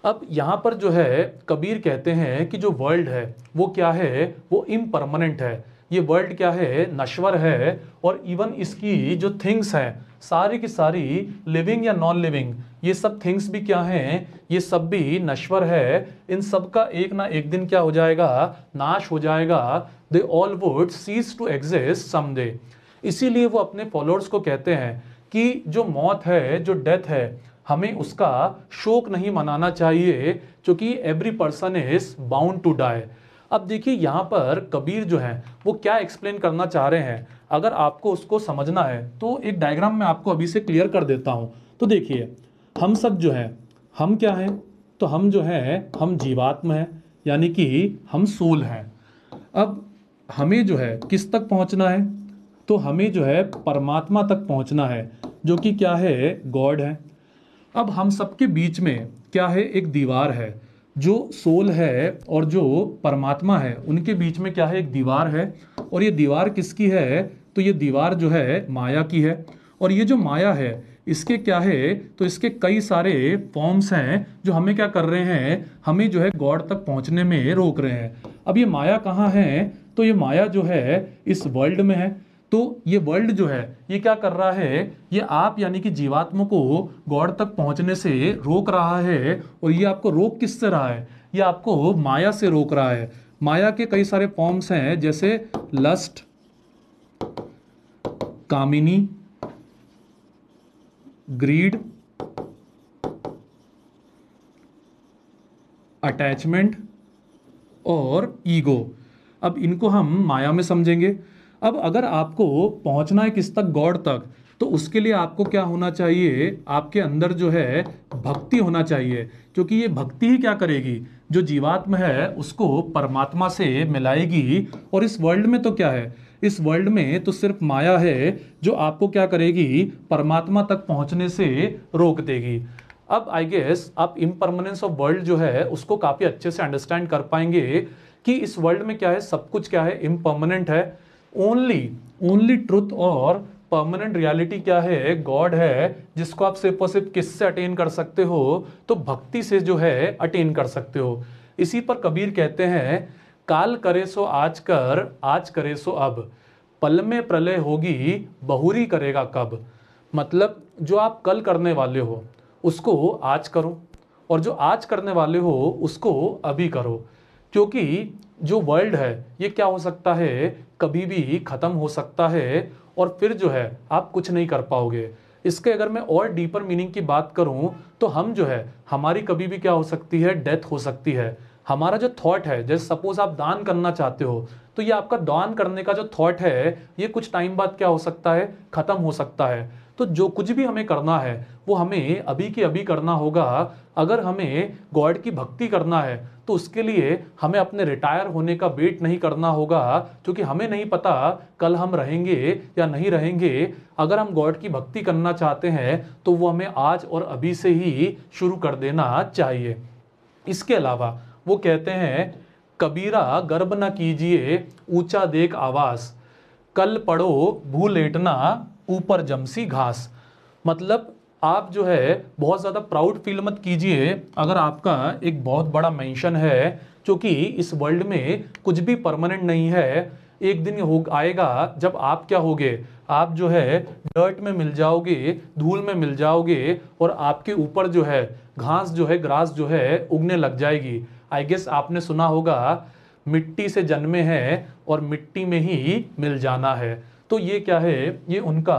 अब यहाँ पर जो है कबीर कहते हैं कि जो वर्ल्ड है वो क्या है वो परमानेंट है ये वर्ल्ड क्या है नश्वर है और इवन इसकी जो थिंग्स हैं सारी की सारी लिविंग या नॉन लिविंग ये सब थिंग्स भी क्या हैं ये सब भी नश्वर है इन सब का एक ना एक दिन क्या हो जाएगा नाश हो जाएगा they all would cease to exist someday इसीलिए वो अपने फॉलोअर्स को कहते हैं कि जो मौत है जो डेथ है हमें उसका शोक नहीं मनाना चाहिए क्योंकि every person is bound to die अब देखिए यहाँ पर कबीर जो हैं वो क्या एक्सप्लेन करना चाह रहे हैं अगर आपको उसको समझना है तो एक डायग्राम में आपको अभी से क्लियर कर देता हूँ तो देखिए हम सब जो है हम क्या हैं तो हम जो है हम जीवात्म हैं यानी कि हम सोल हैं अब हमें जो है किस तक पहुंचना है तो हमें जो है परमात्मा तक पहुंचना है जो कि क्या है गॉड है अब हम सबके बीच में क्या है एक दीवार है जो सोल है और जो परमात्मा है उनके बीच में क्या है एक दीवार है और ये दीवार किसकी है तो ये दीवार जो है माया की है और ये जो माया है इसके क्या है तो इसके कई सारे फॉर्म्स हैं जो हमें क्या कर रहे हैं हमें जो है गॉड तक पहुंचने में रोक रहे हैं अब ये माया कहाँ है तो ये माया जो है इस वर्ल्ड में है तो ये वर्ल्ड जो है ये क्या कर रहा है ये आप यानी कि जीवात्मा को गॉड तक पहुंचने से रोक रहा है और ये आपको रोक किससे रहा है ये आपको माया से रोक रहा है माया के कई सारे फॉर्म्स हैं जैसे लस्ट कामिनी ग्रीड अटैचमेंट और ईगो अब इनको हम माया में समझेंगे अब अगर आपको पहुंचना है किस तक गॉड तक तो उसके लिए आपको क्या होना चाहिए आपके अंदर जो है भक्ति होना चाहिए क्योंकि ये भक्ति ही क्या करेगी जो जीवात्म है उसको परमात्मा से मिलाएगी और इस वर्ल्ड में तो क्या है इस वर्ल्ड में तो सिर्फ माया है जो आपको क्या करेगी परमात्मा तक पहुंचने से रोक देगी अब आई गेस आप इम्परमानेंस ऑफ वर्ल्ड जो है उसको काफ़ी अच्छे से अंडरस्टैंड कर पाएंगे कि इस वर्ल्ड में क्या है सब कुछ क्या है इम्परमानेंट है ओनली ओनली ट्रुथ और परमानेंट रियलिटी क्या है गॉड है जिसको आप सिर्फ और सिर्फ किससे अटेन कर सकते हो तो भक्ति से जो है अटेन कर सकते हो इसी पर कबीर कहते हैं काल करे सो आज कर आज करे सो अब पल में प्रलय होगी बहुरी करेगा कब मतलब जो आप कल करने वाले हो उसको आज करो और जो आज करने वाले हो उसको अभी करो क्योंकि जो वर्ल्ड है ये क्या हो सकता है कभी भी ख़त्म हो सकता है और फिर जो है आप कुछ नहीं कर पाओगे इसके अगर मैं और डीपर मीनिंग की बात करूं तो हम जो है हमारी कभी भी क्या हो सकती है डेथ हो सकती है हमारा जो थॉट है जैसे सपोज आप दान करना चाहते हो तो ये आपका दान करने का जो थॉट है ये कुछ टाइम बाद क्या हो सकता है ख़त्म हो सकता है तो जो कुछ भी हमें करना है वो हमें अभी के अभी करना होगा अगर हमें गॉड की भक्ति करना है तो उसके लिए हमें अपने रिटायर होने का वेट नहीं करना होगा क्योंकि हमें नहीं पता कल हम रहेंगे या नहीं रहेंगे अगर हम गॉड की भक्ति करना चाहते हैं तो वो हमें आज और अभी से ही शुरू कर देना चाहिए इसके अलावा वो कहते हैं कबीरा गर्भ न कीजिए ऊंचा देख आवास कल पढ़ो भूलेटना ऊपर जमसी घास मतलब आप जो है बहुत ज़्यादा प्राउड फील मत कीजिए अगर आपका एक बहुत बड़ा मेंशन है क्योंकि इस वर्ल्ड में कुछ भी परमानेंट नहीं है एक दिन हो आएगा जब आप क्या होगे आप जो है डर्ट में मिल जाओगे धूल में मिल जाओगे और आपके ऊपर जो है घास जो है ग्रास जो है उगने लग जाएगी आई गेस आपने सुना होगा मिट्टी से जन्मे हैं और मिट्टी में ही मिल जाना है तो ये क्या है ये उनका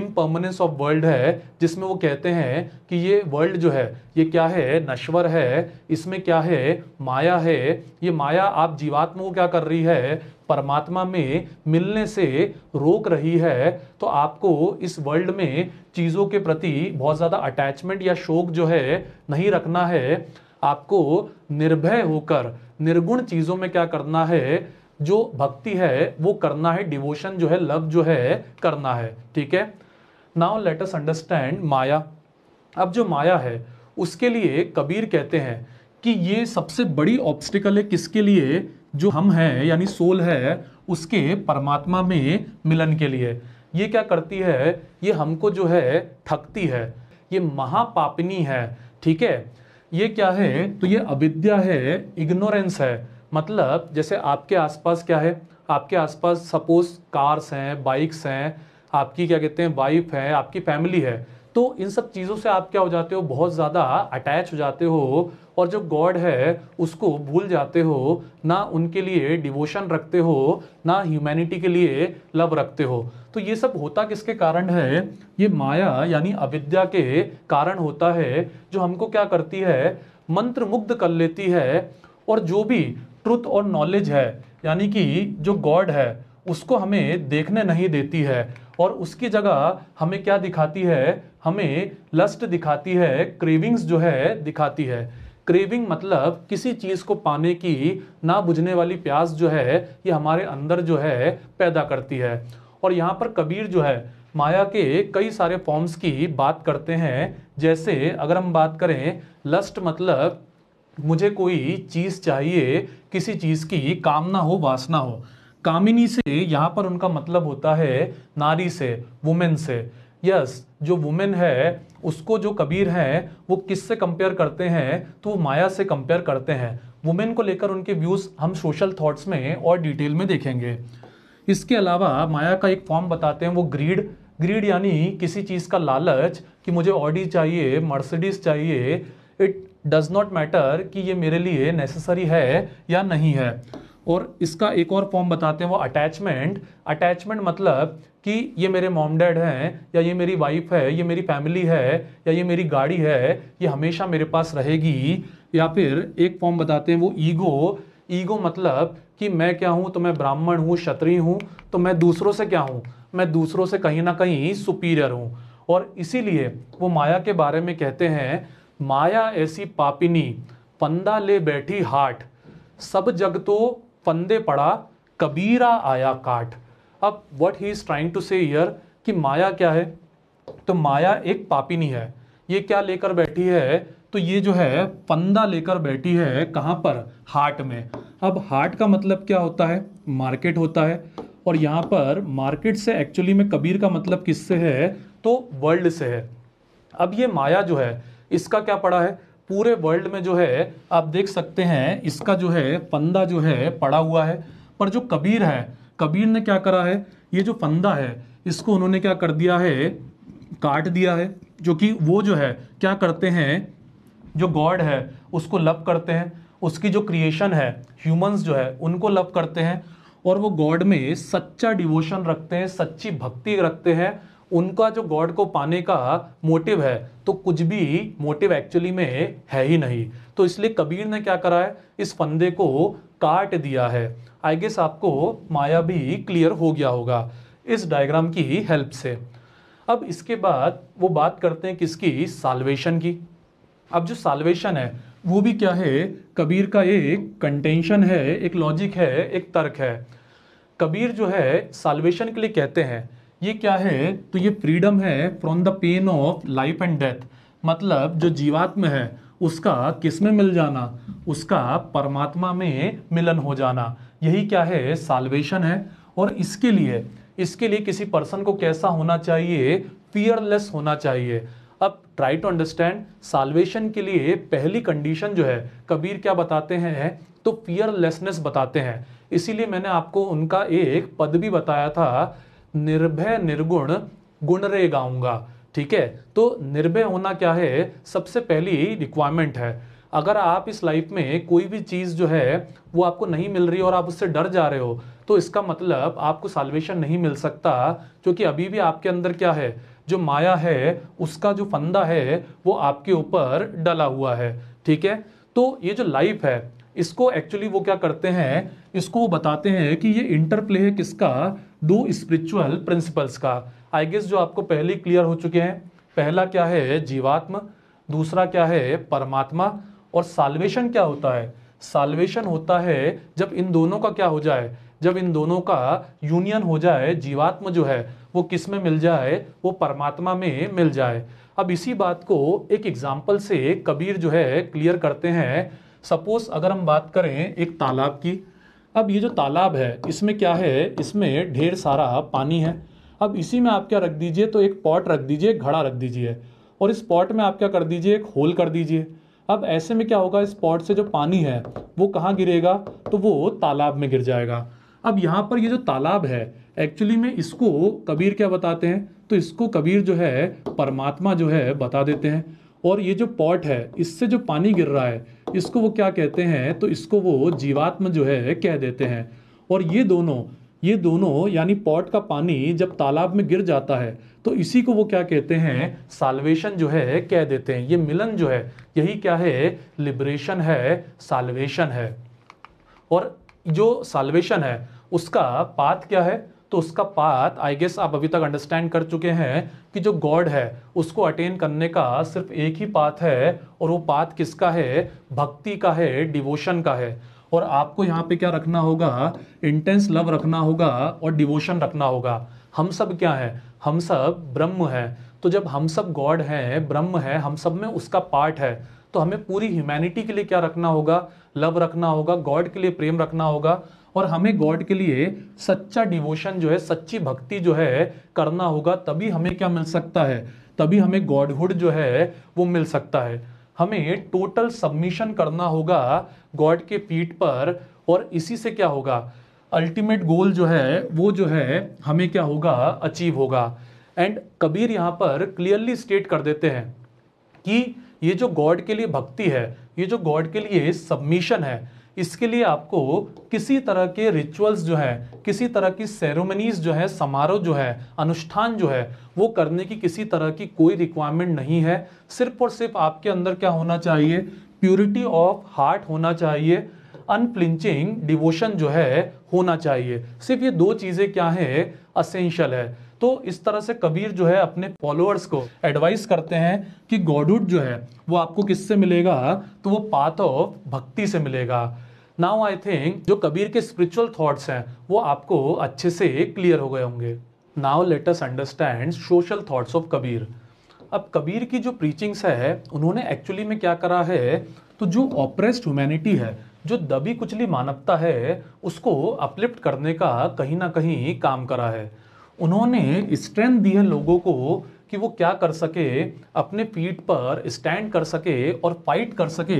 इम्पर्मनेंस ऑफ वर्ल्ड है जिसमें वो कहते हैं कि ये वर्ल्ड जो है ये क्या है नश्वर है इसमें क्या है माया है ये माया आप जीवात्मा को क्या कर रही है परमात्मा में मिलने से रोक रही है तो आपको इस वर्ल्ड में चीज़ों के प्रति बहुत ज़्यादा अटैचमेंट या शोक जो है नहीं रखना है आपको निर्भय होकर निर्गुण चीजों में क्या करना है जो भक्ति है वो करना है डिवोशन जो है लव जो है करना है ठीक है now let us understand maya अब जो माया है उसके लिए कबीर कहते हैं कि ये सबसे बड़ी ऑब्स्टिकल है किसके लिए जो हम हैं यानी सोल है उसके परमात्मा में मिलन के लिए ये क्या करती है ये हमको जो है थकती है ये महापापिनी है ठीक है ये क्या है तो ये अविद्या है इग्नोरेंस है मतलब जैसे आपके आसपास क्या है आपके आसपास सपोज कार्स हैं बाइक्स हैं आपकी क्या कहते हैं वाइफ है आपकी फैमिली है तो इन सब चीज़ों से आप क्या हो जाते हो बहुत ज़्यादा अटैच हो जाते हो और जो गॉड है उसको भूल जाते हो ना उनके लिए डिवोशन रखते हो ना ह्यूमैनिटी के लिए लव रखते हो तो ये सब होता किसके कारण है ये माया यानी अविद्या के कारण होता है जो हमको क्या करती है मंत्र मुग्ध कर लेती है और जो भी ट्रुथ और नॉलेज है यानी कि जो गॉड है उसको हमें देखने नहीं देती है और उसकी जगह हमें क्या दिखाती है हमें लस्ट दिखाती है क्रेविंग्स जो है दिखाती है क्रेविंग मतलब किसी चीज़ को पाने की ना बुझने वाली प्यास जो है ये हमारे अंदर जो है पैदा करती है और यहाँ पर कबीर जो है माया के कई सारे फॉर्म्स की बात करते हैं जैसे अगर हम बात करें लस्ट मतलब मुझे कोई चीज़ चाहिए किसी चीज़ की कामना हो वासना हो कामिनी से यहाँ पर उनका मतलब होता है नारी से वुमेन से यस yes, जो वुमेन है उसको जो कबीर हैं वो किससे कंपेयर करते हैं तो वो माया से कंपेयर करते हैं वुमेन को लेकर उनके व्यूज़ हम सोशल थॉट्स में और डिटेल में देखेंगे इसके अलावा माया का एक फॉर्म बताते हैं वो ग्रीड ग्रीड यानी किसी चीज़ का लालच कि मुझे ऑडी चाहिए मर्सिडीज चाहिए इट डज नॉट मैटर कि ये मेरे लिए नेसेसरी है या नहीं है और इसका एक और फॉर्म बताते हैं वो अटैचमेंट अटैचमेंट मतलब कि ये मेरे मॉम डैड हैं या ये मेरी वाइफ है ये मेरी फैमिली है या ये मेरी गाड़ी है ये हमेशा मेरे पास रहेगी या फिर एक फॉर्म बताते हैं वो ईगो ईगो मतलब कि मैं क्या हूँ तो मैं ब्राह्मण हूँ क्षत्रिय हूँ तो मैं दूसरों से क्या हूँ मैं दूसरों से कहीं ना कहीं सुपीरियर हूँ और इसीलिए वो माया के बारे में कहते हैं माया ऐसी पापिनी पंदा ले बैठी हाट सब जग तो फंदे पड़ा कबीरा आया काट अब what he is trying to say here कि माया क्या है तो माया एक पापिनी है ये क्या लेकर बैठी है तो ये जो है फंदा लेकर बैठी है कहाँ पर हार्ट में अब हार्ट का मतलब क्या होता है मार्केट होता है और यहाँ पर मार्केट से एक्चुअली में कबीर का मतलब किससे है तो वर्ल्ड से है अब ये माया जो है इसका क्या पड़ा है पूरे वर्ल्ड में जो है आप देख सकते हैं इसका जो है फंदा जो है पड़ा हुआ है पर जो कबीर है कबीर ने क्या करा है ये जो फंदा है इसको उन्होंने क्या कर दिया है काट दिया है जो कि वो जो है क्या करते हैं जो गॉड है उसको लव करते हैं उसकी जो क्रिएशन है ह्यूमंस जो है उनको लव करते हैं और वो गॉड में सच्चा डिवोशन रखते हैं सच्ची भक्ति रखते हैं उनका जो गॉड को पाने का मोटिव है तो कुछ भी मोटिव एक्चुअली में है ही नहीं तो इसलिए कबीर ने क्या करा है इस फंदे को काट दिया है आई गेस आपको माया भी क्लियर हो गया होगा इस डायग्राम की हेल्प से अब इसके बाद वो बात करते हैं किसकी साल्वेशन की अब जो साल्वेशन है वो भी क्या है कबीर का एक कंटेंशन है एक लॉजिक है एक तर्क है कबीर जो है साल्वेशन के लिए कहते हैं ये क्या है तो ये फ्रीडम है from the pain of life and death मतलब जो जीवात्म है उसका किस में मिल जाना उसका परमात्मा में मिलन हो जाना यही क्या है साल्वेशन है और इसके लिए इसके लिए किसी पर्सन को कैसा होना चाहिए फियरलेस होना चाहिए अब ट्राई टू अंडरस्टैंड साल्वेशन के लिए पहली कंडीशन जो है कबीर क्या बताते हैं तो फियरलेसनेस बताते हैं इसीलिए मैंने आपको उनका एक पद भी बताया था निर्भय निर्गुण गुणरे गाऊंगा ठीक है तो निर्भय होना क्या है सबसे पहली रिक्वायरमेंट है अगर आप इस लाइफ में कोई भी चीज़ जो है वो आपको नहीं मिल रही और आप उससे डर जा रहे हो तो इसका मतलब आपको सालवेशन नहीं मिल सकता क्योंकि अभी भी आपके अंदर क्या है जो माया है उसका जो फंदा है वो आपके ऊपर डला हुआ है ठीक है तो ये जो लाइफ है इसको एक्चुअली वो क्या करते हैं इसको वो बताते हैं कि ये इंटरप्ले है किसका दो स्पिरिचुअल प्रिंसिपल्स का आई गेस जो आपको पहले क्लियर हो चुके हैं पहला क्या है जीवात्म दूसरा क्या है परमात्मा और साल्वेशन क्या होता है साल्वेशन होता है जब इन दोनों का क्या हो जाए जब इन दोनों का यूनियन हो जाए जीवात्म जो है वो किस में मिल जाए वो परमात्मा में मिल जाए अब इसी बात को एक एग्जाम्पल से कबीर जो है क्लियर करते हैं सपोज अगर हम बात करें एक तालाब की अब ये जो तालाब है इसमें क्या है इसमें ढेर सारा पानी है अब इसी में आप क्या रख दीजिए तो एक पॉट रख दीजिए घड़ा रख दीजिए और इस पॉट में आप क्या कर दीजिए एक होल कर दीजिए अब ऐसे में क्या होगा इस पॉट से जो पानी है वो कहाँ गिरेगा तो वो तालाब में गिर जाएगा अब यहाँ पर ये जो तालाब है एक्चुअली में इसको कबीर क्या बताते हैं तो इसको कबीर जो है परमात्मा जो है बता देते हैं और ये जो पॉट है इससे जो पानी गिर रहा है इसको वो क्या कहते हैं तो इसको वो जीवात्म जो है कह देते हैं और ये दोनों ये दोनों यानी पॉट का पानी जब तालाब में गिर जाता है तो इसी को वो क्या कहते हैं साल्वेशन जो है कह देते हैं ये मिलन जो है यही क्या है लिबरेशन है साल्वेशन है और जो साल्वेशन है उसका पात क्या है तो उसका पाथ आई गेस आप अभी तक अंडरस्टैंड कर चुके हैं कि जो गॉड है उसको अटेन करने का सिर्फ एक ही पाथ है और वो पाथ किसका है भक्ति का है डिवोशन का है और आपको यहाँ पे क्या रखना होगा इंटेंस लव रखना होगा और डिवोशन रखना होगा हम सब क्या है हम सब ब्रह्म है तो जब हम सब गॉड हैं ब्रह्म है हम सब में उसका पार्ट है तो हमें पूरी ह्यूमैनिटी के लिए क्या रखना होगा लव रखना होगा गॉड के लिए प्रेम रखना होगा और हमें गॉड के लिए सच्चा डिवोशन जो है सच्ची भक्ति जो है करना होगा तभी हमें क्या मिल सकता है तभी हमें गॉडहुड जो है वो मिल सकता है हमें टोटल सबमिशन करना होगा गॉड के पीठ पर और इसी से क्या होगा अल्टीमेट गोल जो है वो जो है हमें क्या होगा अचीव होगा एंड कबीर यहाँ पर क्लियरली स्टेट कर देते हैं कि ये जो गॉड के लिए भक्ति है ये जो गॉड के लिए सबमिशन है इसके लिए आपको किसी तरह के रिचुअल्स जो है किसी तरह की सेरोमनीज़ जो है समारोह जो है अनुष्ठान जो है वो करने की किसी तरह की कोई रिक्वायरमेंट नहीं है सिर्फ और सिर्फ आपके अंदर क्या होना चाहिए प्योरिटी ऑफ हार्ट होना चाहिए अनप्लिंचिंग डिवोशन जो है होना चाहिए सिर्फ ये दो चीज़ें क्या है असेंशियल है तो इस तरह से कबीर जो है अपने फॉलोअर्स को एडवाइस करते हैं कि गॉडहुड जो है वो आपको किससे मिलेगा तो वो पाथ ऑफ भक्ति से मिलेगा नाउ आई थिंक जो कबीर के स्पिरिचुअल थॉट्स हैं वो आपको अच्छे से क्लियर हो गए होंगे now let us understand social thoughts of Kabir अब कबीर की जो प्रीचिंग्स है उन्होंने एक्चुअली में क्या करा है तो जो ऑपरेस्ड ह्यूमैनिटी है जो दबी कुचली मानवता है उसको अपलिफ्ट करने का कहीं ना कहीं काम करा है उन्होंने स्ट्रेंथ दी है लोगों को कि वो क्या कर सके अपने पीठ पर स्टैंड कर सके और फाइट कर सके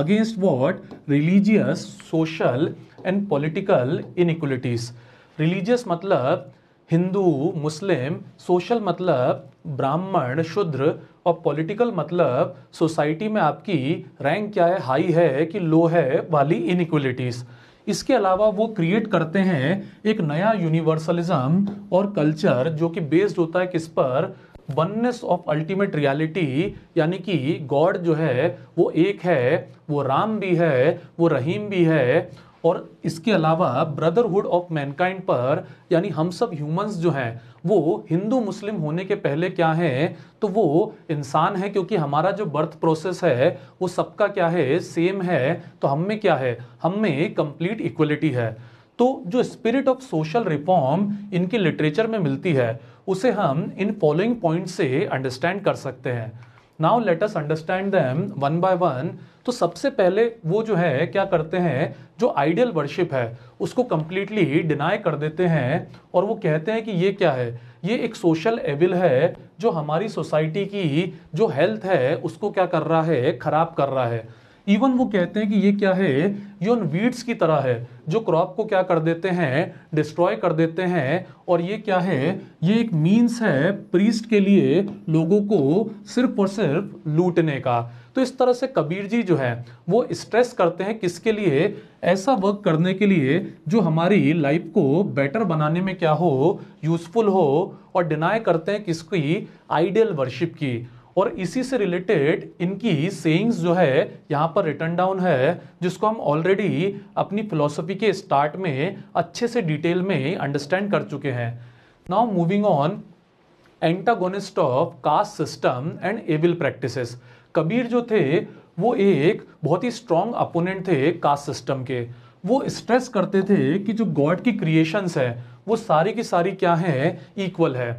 against what religious social and political inequalities religious मतलब हिंदू मुस्लिम सोशल मतलब ब्राह्मण शुद्र और पॉलिटिकल मतलब सोसाइटी में आपकी रैंक क्या है हाई है कि लो है वाली इनक्वलिटीज़ इसके अलावा वो क्रिएट करते हैं एक नया यूनिवर्सलिज्म और कल्चर जो कि बेस्ड होता है किस पर वननेस ऑफ अल्टीमेट रियलिटी यानी कि गॉड जो है वो एक है वो राम भी है वो रहीम भी है और इसके अलावा ब्रदरहुड ऑफ मैनकाइंड पर यानी हम सब ह्यूमंस जो हैं वो हिंदू मुस्लिम होने के पहले क्या हैं तो वो इंसान है क्योंकि हमारा जो बर्थ प्रोसेस है वो सबका क्या है सेम है तो हम में क्या है हम में कंप्लीट इक्वलिटी है तो जो स्पिरिट ऑफ सोशल रिफॉर्म इनके लिटरेचर में मिलती है उसे हम इन फॉलोइंग पॉइंट से अंडरस्टैंड कर सकते हैं now let us understand them one by one तो सबसे पहले वो जो है क्या करते हैं जो आइडियल वर्शिप है उसको कम्प्लीटली डिनाई कर देते हैं और वो कहते हैं कि ये क्या है ये एक सोशल एविल है जो हमारी सोसाइटी की जो हेल्थ है उसको क्या कर रहा है ख़राब कर रहा है इवन वो कहते हैं कि ये क्या है ये उन वीड्स की तरह है जो क्रॉप को क्या कर देते हैं डिस्ट्रॉय कर देते हैं और ये क्या है ये एक मीन्स है प्रीस्ट के लिए लोगों को सिर्फ और सिर्फ लूटने का तो इस तरह से कबीर जी जो है वो स्ट्रेस करते हैं किसके लिए ऐसा वर्क करने के लिए जो हमारी लाइफ को बेटर बनाने में क्या हो यूज़फुल हो और डिनाई करते हैं किसकी आइडियल वर्शिप की और इसी से रिलेटेड इनकी सेइंग्स जो है यहाँ पर रिटर्न डाउन है जिसको हम ऑलरेडी अपनी फिलोसफी के स्टार्ट में अच्छे से डिटेल में अंडरस्टैंड कर चुके हैं now moving on antagonist of caste system and evil practices Kabir जो थे वो एक बहुत ही स्ट्रॉन्ग अपोनेंट थे कास्ट सिस्टम के वो स्ट्रेस करते थे कि जो गॉड की क्रिएशंस है वो सारी की सारी क्या है इक्वल है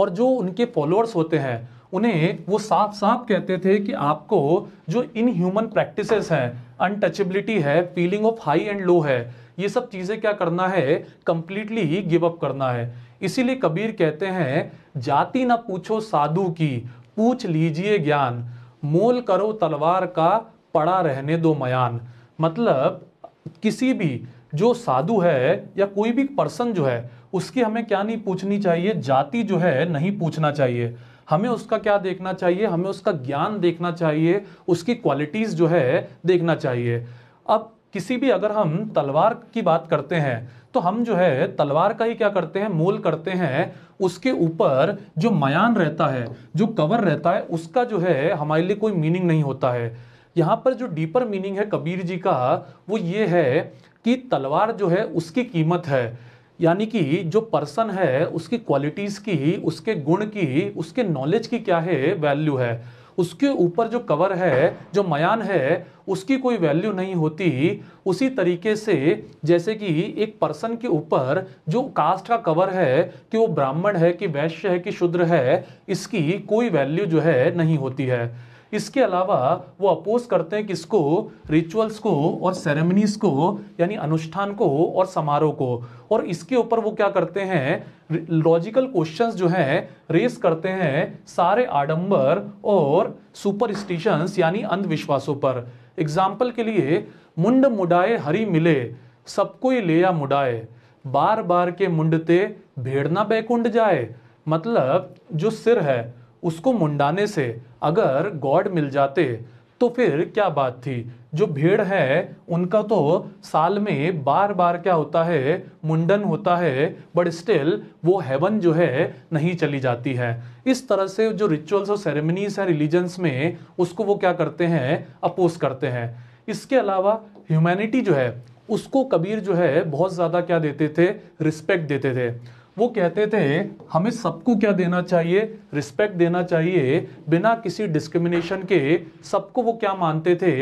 और जो उनके फॉलोअर्स होते हैं उन्हें वो साफ साफ कहते थे कि आपको जो इनह्यूमन प्रैक्टिसेस हैं अनटचेबिलिटी है feeling of high and low है ये सब चीज़ें क्या करना है कंप्लीटली ही गिव अप करना है इसीलिए कबीर कहते हैं जाति ना पूछो साधु की पूछ लीजिए ज्ञान मोल करो तलवार का पड़ा रहने दो मयान मतलब किसी भी जो साधु है या कोई भी पर्सन जो है उसकी हमें क्या नहीं पूछनी चाहिए जाति जो है नहीं पूछना चाहिए हमें उसका क्या देखना चाहिए हमें उसका ज्ञान देखना चाहिए उसकी क्वालिटीज़ जो है देखना चाहिए अब किसी भी अगर हम तलवार की बात करते हैं तो हम जो है तलवार का ही क्या करते हैं मोल करते हैं उसके ऊपर जो मयान रहता है जो कवर रहता है उसका जो है हमारे लिए कोई मीनिंग नहीं होता है यहाँ पर जो डीपर मीनिंग है कबीर जी का वो ये है कि तलवार जो है उसकी कीमत है यानी कि जो पर्सन है उसकी क्वालिटीज़ की उसके गुण की उसके नॉलेज की क्या है वैल्यू है उसके ऊपर जो कवर है जो मयान है उसकी कोई वैल्यू नहीं होती उसी तरीके से जैसे कि एक पर्सन के ऊपर जो कास्ट का कवर है कि वो ब्राह्मण है कि वैश्य है कि शूद्र है इसकी कोई वैल्यू जो है नहीं होती है इसके अलावा वो अपोज करते हैं किसको रिचुअल्स को और सेरेमनीज को यानी अनुष्ठान को और समारोह को और इसके ऊपर वो क्या करते हैं लॉजिकल क्वेश्चंस जो है रेस करते हैं सारे आडंबर और सुपरस्टिशंस यानी अंधविश्वासों पर एग्जाम्पल के लिए मुंड मुडाए हरी मिले सबको ही ले या मुडाए बार बार के मुंडते भेड़ना बैकुंड जाए मतलब जो सिर है उसको मुंडाने से अगर गॉड मिल जाते तो फिर क्या बात थी जो भेड़ है उनका तो साल में बार बार क्या होता है मुंडन होता है बट स्टिल वो हेवन जो है नहीं चली जाती है इस तरह से जो रिचुअल्स और सेरेमनीज है रिलीजन्स में उसको वो क्या करते हैं अपोज करते हैं इसके अलावा ह्यूमैनिटी जो है उसको कबीर जो है बहुत ज़्यादा क्या देते थे रिस्पेक्ट देते थे वो कहते थे हमें सबको क्या देना चाहिए रिस्पेक्ट देना चाहिए बिना किसी डिस्क्रिमिनेशन के सबको वो क्या मानते थे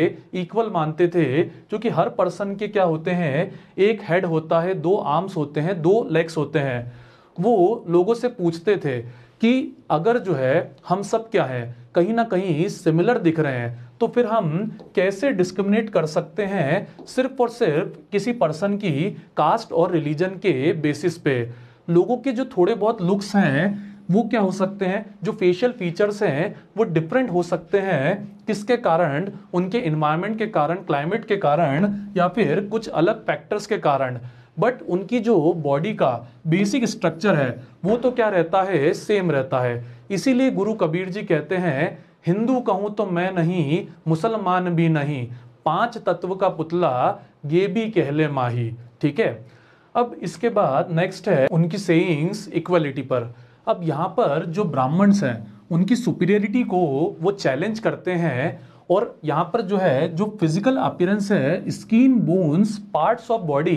इक्वल मानते थे क्योंकि हर पर्सन के क्या होते हैं एक हेड होता है दो आर्म्स होते हैं दो लेग्स होते हैं वो लोगों से पूछते थे कि अगर जो है हम सब क्या है कहीं ना कहीं सिमिलर दिख रहे हैं तो फिर हम कैसे डिस्क्रिमिनेट कर सकते हैं सिर्फ और सिर्फ किसी पर्सन की कास्ट और रिलीजन के बेसिस पे लोगों के जो थोड़े बहुत लुक्स हैं वो क्या हो सकते हैं जो फेशियल फीचर्स हैं वो डिफरेंट हो सकते हैं किसके कारण उनके इन्वायरमेंट के कारण क्लाइमेट के कारण या फिर कुछ अलग फैक्टर्स के कारण बट उनकी जो बॉडी का बेसिक स्ट्रक्चर है वो तो क्या रहता है सेम रहता है इसीलिए गुरु कबीर जी कहते हैं हिंदू कहूँ तो मैं नहीं मुसलमान भी नहीं पांच तत्व का पुतला ये भी कहले माही ठीक है अब इसके बाद नेक्स्ट है उनकी सेइंग्स इक्वलिटी पर अब यहाँ पर जो ब्राह्मण्स हैं उनकी सुपीरियरिटी को वो चैलेंज करते हैं और यहाँ पर जो है जो फिजिकल अपीयरेंस है skin bones parts of body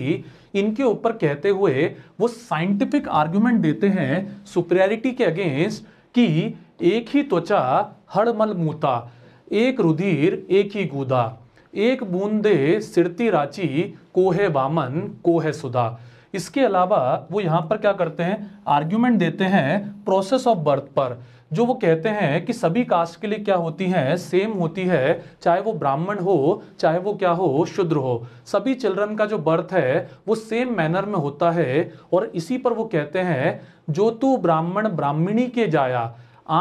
इनके ऊपर कहते हुए वो साइंटिफिक आर्ग्यूमेंट देते हैं सुपरियरिटी के अगेंस्ट कि एक ही त्वचा हड़मल मूता एक रुधिर एक ही गुदा एक बूंदे सिरती राची कोहे वामन कोहे सुधा इसके अलावा वो यहाँ पर क्या करते हैं आर्ग्यूमेंट देते हैं प्रोसेस ऑफ बर्थ पर जो वो कहते हैं कि सभी कास्ट के लिए क्या होती हैं सेम होती है चाहे वो ब्राह्मण हो चाहे वो क्या हो शूद्र हो सभी चिल्ड्रन का जो बर्थ है वो सेम मैनर में होता है और इसी पर वो कहते हैं जो तू ब्राह्मण ब्राह्मणी के जाया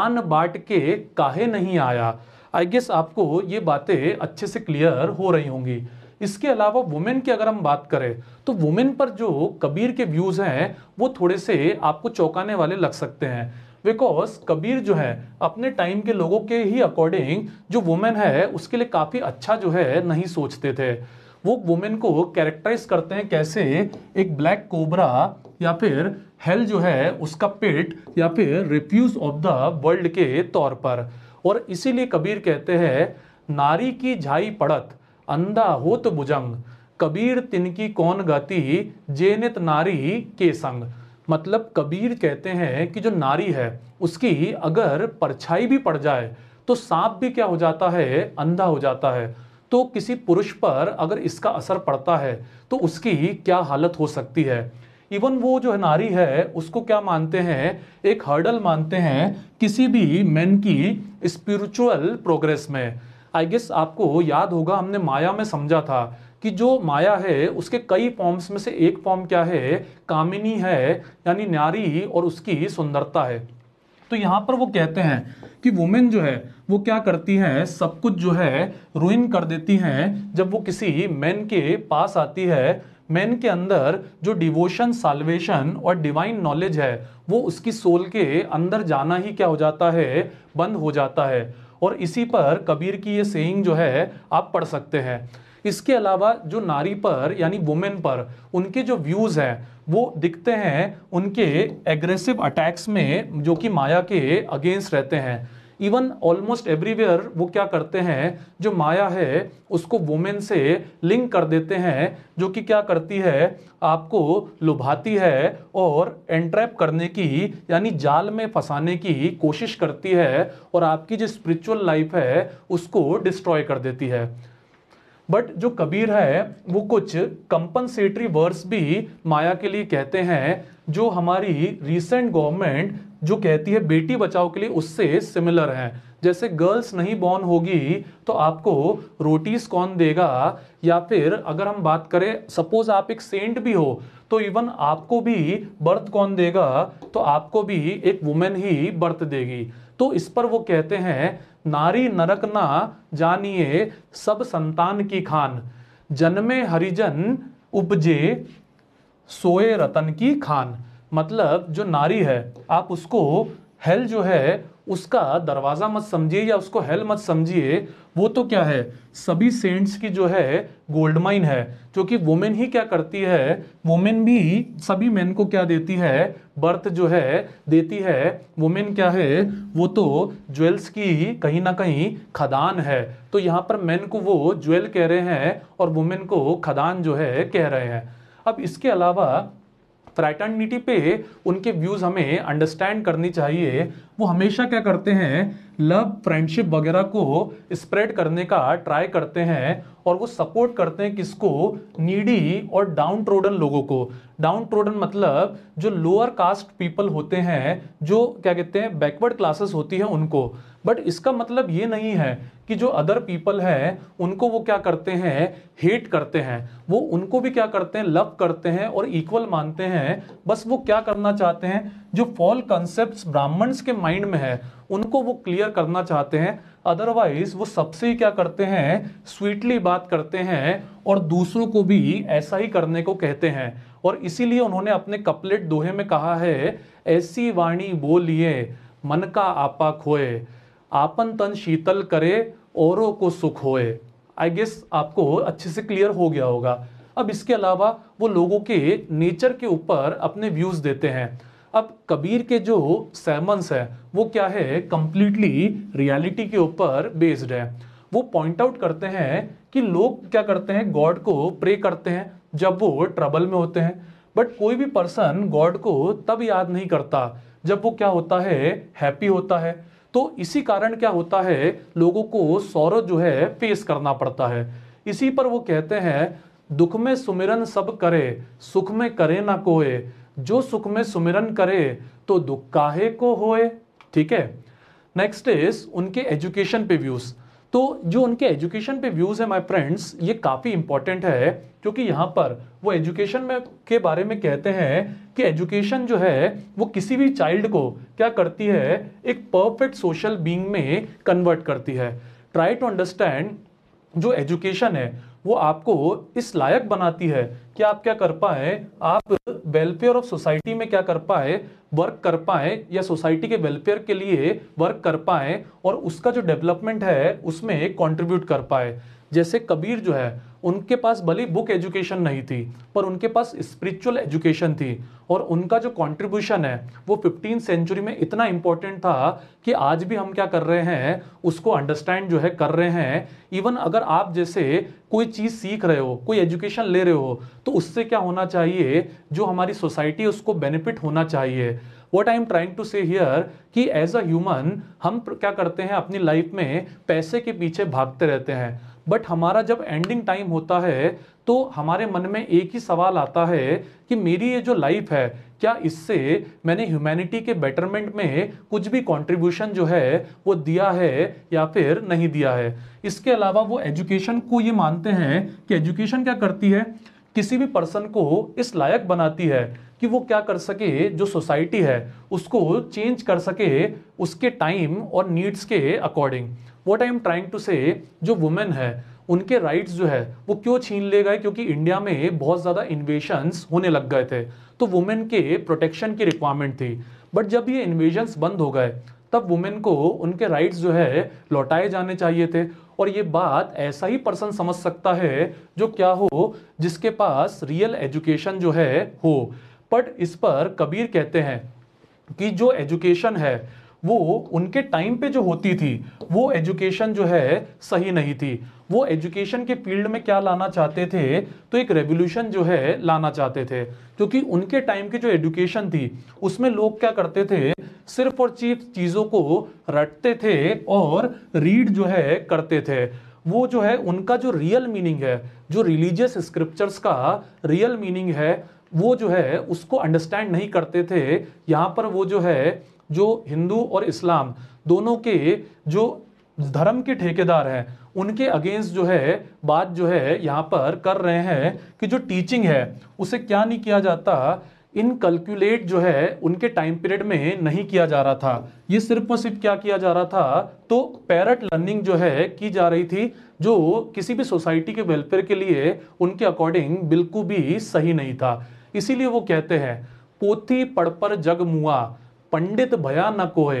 आन बाट के काहे नहीं आया आई गेस आपको ये बातें अच्छे से क्लियर हो रही होंगी इसके अलावा वुमेन की अगर हम बात करें तो वुमेन पर जो कबीर के व्यूज़ हैं वो थोड़े से आपको चौंकाने वाले लग सकते हैं बिकॉज कबीर जो है अपने टाइम के लोगों के ही अकॉर्डिंग जो वुमेन है उसके लिए काफ़ी अच्छा जो है नहीं सोचते थे वो वुमेन को कैरेक्टराइज करते हैं कैसे एक ब्लैक कोबरा या फिर हेल जो है उसका पेट या फिर रिफ्यूज ऑफ द वर्ल्ड के तौर पर और इसीलिए कबीर कहते हैं नारी की झाई पड़त अंधा हो तो बुजंग कबीर तिनकी कौन गति जेनित नारी के संग मतलब कबीर कहते हैं कि जो नारी है उसकी अगर परछाई भी पड़ जाए तो सांप भी क्या हो जाता है अंधा हो जाता है तो किसी पुरुष पर अगर इसका असर पड़ता है तो उसकी क्या हालत हो सकती है इवन वो जो है नारी है उसको क्या मानते हैं एक हर्डल मानते हैं किसी भी मैन की स्पिरिचुअल प्रोग्रेस में आई गेस आपको याद होगा हमने माया में समझा था कि जो माया है उसके कई फॉर्म्स में से एक फॉर्म क्या है कामिनी है यानी नारी और उसकी सुंदरता है तो यहाँ पर वो कहते हैं कि वुमेन जो है वो क्या करती है सब कुछ जो है रुइन कर देती हैं जब वो किसी मैन के पास आती है मैन के अंदर जो डिवोशन साल्वेशन और डिवाइन नॉलेज है वो उसकी सोल के अंदर जाना ही क्या हो जाता है बंद हो जाता है और इसी पर कबीर की ये सेइंग जो है आप पढ़ सकते हैं इसके अलावा जो नारी पर यानी वुमेन पर उनके जो व्यूज़ हैं वो दिखते हैं उनके एग्रेसिव अटैक्स में जो कि माया के अगेंस्ट रहते हैं इवन ऑलमोस्ट एवरीवेयर वो क्या करते हैं जो माया है उसको वुमेन से लिंक कर देते हैं जो कि क्या करती है आपको लुभाती है और एंट्रैप करने की यानी जाल में फंसाने की कोशिश करती है और आपकी जो स्पिरिचुअल लाइफ है उसको डिस्ट्रॉय कर देती है बट जो कबीर है वो कुछ कंपनसेटरी वर्ड्स भी माया के लिए कहते हैं जो हमारी रीसेंट गवर्नमेंट जो कहती है बेटी बचाओ के लिए उससे सिमिलर है जैसे गर्ल्स नहीं बॉर्न होगी तो आपको रोटीज कौन देगा या फिर अगर हम बात करें सपोज आप एक सेंट भी हो तो इवन आपको भी बर्थ कौन देगा तो आपको भी एक वुमेन ही बर्थ देगी तो इस पर वो कहते हैं नारी नरक ना जानिए सब संतान की खान जन्मे हरिजन उपजे सोए रतन की खान मतलब जो नारी है आप उसको हेल जो है उसका दरवाज़ा मत समझिए या उसको हेल मत समझिए वो तो क्या है सभी सेंट्स की जो है गोल्ड माइन है जो कि वुमेन ही क्या करती है वुमेन भी सभी मेन को क्या देती है बर्थ जो है देती है वुमेन क्या है वो तो ज्वेल्स की कहीं ना कहीं खदान है तो यहाँ पर मेन को वो ज्वेल कह रहे हैं और वुमेन को खदान जो है कह रहे हैं अब इसके अलावा फ्रैटर्निटी पे उनके व्यूज़ हमें अंडरस्टैंड करनी चाहिए वो हमेशा क्या करते हैं लव फ्रेंडशिप वगैरह को स्प्रेड करने का ट्राई करते हैं और वो सपोर्ट करते हैं किसको नीडी और डाउन ट्रोडन लोगों को डाउन ट्रोडन मतलब जो लोअर कास्ट पीपल होते हैं जो क्या कहते हैं बैकवर्ड क्लासेस होती है उनको बट इसका मतलब ये नहीं है कि जो अदर पीपल हैं उनको वो क्या करते हैं हेट करते हैं वो उनको भी क्या करते हैं लव करते हैं और इक्वल मानते हैं बस वो क्या करना चाहते हैं जो फॉल कॉन्सेप्ट ब्राह्मण्स के माइंड में है उनको वो क्लियर करना चाहते हैं अदरवाइज वो सबसे ही क्या करते हैं स्वीटली बात करते हैं और दूसरों को भी ऐसा ही करने को कहते हैं और इसीलिए उन्होंने अपने कपलेट दोहे में कहा है ऐसी वाणी बोलिए मन का आपा खोए आपन तन शीतल करे औरों को सुख होए आई गेस आपको अच्छे से क्लियर हो गया होगा अब इसके अलावा वो लोगों के नेचर के ऊपर अपने व्यूज़ देते हैं अब कबीर के जो सैमंस है वो क्या है कंप्लीटली रियलिटी के ऊपर बेस्ड है वो पॉइंट आउट करते हैं कि लोग क्या करते हैं गॉड को प्रे करते हैं जब वो ट्रबल में होते हैं बट कोई भी पर्सन गॉड को तब याद नहीं करता जब वो क्या होता है हैप्पी होता है तो इसी कारण क्या होता है लोगों को सौर जो है फेस करना पड़ता है इसी पर वो कहते हैं दुख में सुमिरन सब करे सुख में करे ना कोए जो सुख में सुमिरन करे तो दुख काहे को होए ठीक है नेक्स्ट इज उनके एजुकेशन पे व्यूज तो जो उनके एजुकेशन पे व्यूज है माय फ्रेंड्स ये काफी इंपॉर्टेंट है क्योंकि यहाँ पर वो एजुकेशन में के बारे में कहते हैं कि एजुकेशन जो है वो किसी भी चाइल्ड को क्या करती है एक परफेक्ट सोशल बींग में कन्वर्ट करती है ट्राई टू अंडरस्टैंड जो एजुकेशन है वो आपको इस लायक बनाती है कि आप क्या कर पाए आप वेलफेयर ऑफ सोसाइटी में क्या कर पाए वर्क कर पाए या सोसाइटी के वेलफेयर के लिए वर्क कर पाए और उसका जो डेवलपमेंट है उसमें कॉन्ट्रीब्यूट कर पाए जैसे कबीर जो है उनके पास भली बुक एजुकेशन नहीं थी पर उनके पास स्पिरिचुअल एजुकेशन थी और उनका जो कंट्रीब्यूशन है वो फिफ्टीन सेंचुरी में इतना इंपॉर्टेंट था कि आज भी हम क्या कर रहे हैं उसको अंडरस्टैंड जो है कर रहे हैं इवन अगर आप जैसे कोई चीज़ सीख रहे हो कोई एजुकेशन ले रहे हो तो उससे क्या होना चाहिए जो हमारी सोसाइटी उसको बेनिफिट होना चाहिए what I am trying to say here कि एज अ ह्यूमन हम क्या करते हैं अपनी लाइफ में पैसे के पीछे भागते रहते हैं बट हमारा जब एंडिंग टाइम होता है तो हमारे मन में एक ही सवाल आता है कि मेरी ये जो लाइफ है क्या इससे मैंने ह्यूमैनिटी के बेटरमेंट में कुछ भी कंट्रीब्यूशन जो है वो दिया है या फिर नहीं दिया है इसके अलावा वो एजुकेशन को ये मानते हैं कि एजुकेशन क्या करती है किसी भी पर्सन को इस लायक बनाती है कि वो क्या कर सके जो सोसाइटी है उसको चेंज कर सके उसके टाइम और नीड्स के according what I am trying to say जो वुमेन है उनके राइट्स जो है वो क्यों छीन ले गए क्योंकि इंडिया में बहुत ज़्यादा इन्वेशंस होने लग गए थे तो वुमेन के प्रोटेक्शन की रिक्वायरमेंट थी बट जब ये इन्वेजन्स बंद हो गए तब वुमेन को उनके राइट्स जो है लौटाए जाने चाहिए थे और ये बात ऐसा ही पर्सन समझ सकता है जो क्या हो जिसके पास रियल एजुकेशन जो है हो बट इस पर कबीर कहते हैं कि जो एजुकेशन है वो उनके टाइम पे जो होती थी वो एजुकेशन जो है सही नहीं थी वो एजुकेशन के फील्ड में क्या लाना चाहते थे तो एक रेवोल्यूशन जो है लाना चाहते थे क्योंकि उनके टाइम की जो एजुकेशन थी उसमें लोग क्या करते थे सिर्फ और चीफ चीज़ों को रटते थे और रीड जो है करते थे वो जो है उनका जो रियल मीनिंग है जो रिलीजियस स्क्रिप्चर्स का रियल मीनिंग है वो जो है उसको अंडरस्टैंड नहीं करते थे यहाँ पर वो जो है जो हिंदू और इस्लाम दोनों के जो धर्म के ठेकेदार हैं उनके अगेंस्ट जो है बात जो है यहाँ पर कर रहे हैं कि जो टीचिंग है उसे क्या नहीं किया जाता इन कैलकुलेट जो है उनके टाइम पीरियड में नहीं किया जा रहा था ये सिर्फ और सिर्फ क्या किया जा रहा था तो पैरट लर्निंग जो है की जा रही थी जो किसी भी सोसाइटी के वेलफेयर के लिए उनके अकॉर्डिंग बिल्कुल भी सही नहीं था इसीलिए वो कहते हैं पोथी पढ़ पर जग मुआ पंडित न कोय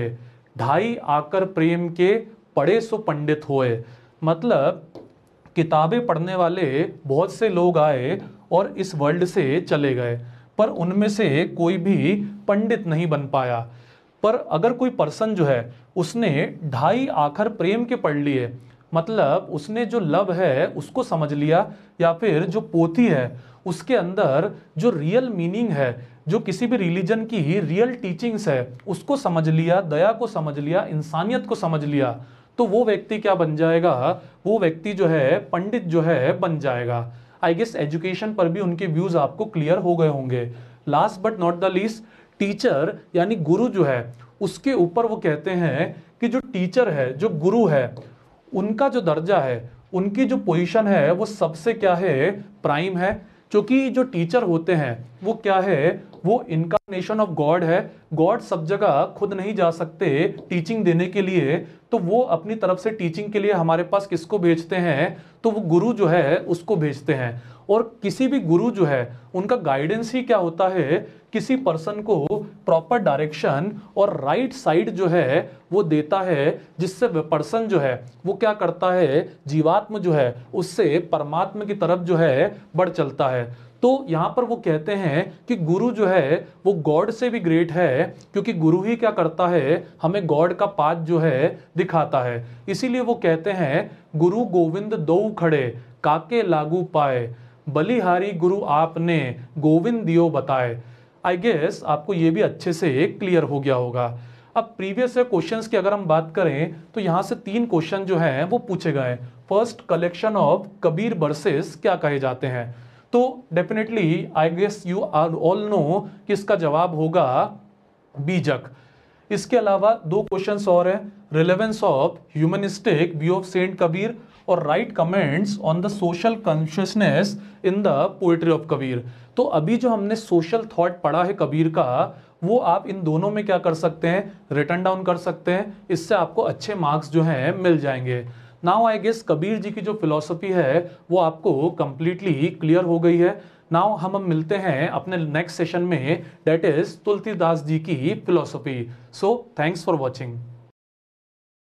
ढाई आकर प्रेम के पढ़े सो पंडित होए मतलब किताबें पढ़ने वाले बहुत से लोग आए और इस वर्ल्ड से चले गए पर उनमें से कोई भी पंडित नहीं बन पाया पर अगर कोई पर्सन जो है उसने ढाई आखर प्रेम के पढ़ लिए मतलब उसने जो लव है उसको समझ लिया या फिर जो पोथी है उसके अंदर जो रियल मीनिंग है जो किसी भी रिलीजन की ही रियल टीचिंग्स है उसको समझ लिया दया को समझ लिया इंसानियत को समझ लिया तो वो व्यक्ति क्या बन जाएगा वो व्यक्ति जो है पंडित जो है बन जाएगा आई गेस एजुकेशन पर भी उनके व्यूज आपको क्लियर हो गए होंगे last but not the least teacher यानी गुरु जो है उसके ऊपर वो कहते हैं कि जो टीचर है जो गुरु है उनका जो दर्जा है उनकी जो पोजीशन है वो सबसे क्या है प्राइम है क्योंकि जो टीचर होते हैं वो क्या है वो इनकारनेशन ऑफ गॉड है गॉड सब जगह खुद नहीं जा सकते टीचिंग देने के लिए तो वो अपनी तरफ से टीचिंग के लिए हमारे पास किसको भेजते हैं तो वो गुरु जो है उसको भेजते हैं और किसी भी गुरु जो है उनका गाइडेंस ही क्या होता है किसी पर्सन को प्रॉपर डायरेक्शन और राइट right साइड जो है वो देता है जिससे पर्सन जो है वो क्या करता है जीवात्म जो है उससे परमात्मा की तरफ जो है बढ़ चलता है तो यहाँ पर वो कहते हैं कि गुरु जो है वो गॉड से भी ग्रेट है क्योंकि गुरु ही क्या करता है हमें गॉड का पाथ जो है दिखाता है इसीलिए वो कहते हैं गुरु गोविंद दो खड़े काके लागू पाए बलिहारी गुरु आपने गोविंद दियो बताए आई गेस आपको ये भी अच्छे से क्लियर हो गया होगा अब प्रीवियस क्वेश्चंस की अगर हम बात करें तो यहाँ से तीन क्वेश्चन जो हैं वो पूछे गए first collection of Kabir verses क्या कहे जाते हैं तो definitely I guess you are all know कि इसका जवाब होगा बीजक इसके अलावा दो क्वेश्चन और हैं relevance of humanistic view of saint Kabir और write comments on the social consciousness in the poetry of Kabir तो अभी जो हमने सोशल थॉट पढ़ा है कबीर का वो आप इन दोनों में क्या कर सकते हैं रिटर्न डाउन कर सकते हैं इससे आपको अच्छे मार्क्स जो हैं मिल जाएंगे now I guess Kabir ji की जो फिलॉसफी है वो आपको कंप्लीटली क्लियर हो गई है नाउ हम हम मिलते हैं अपने नेक्स्ट सेशन में डेट इज तुलसीदास जी की philosophy so thanks for watching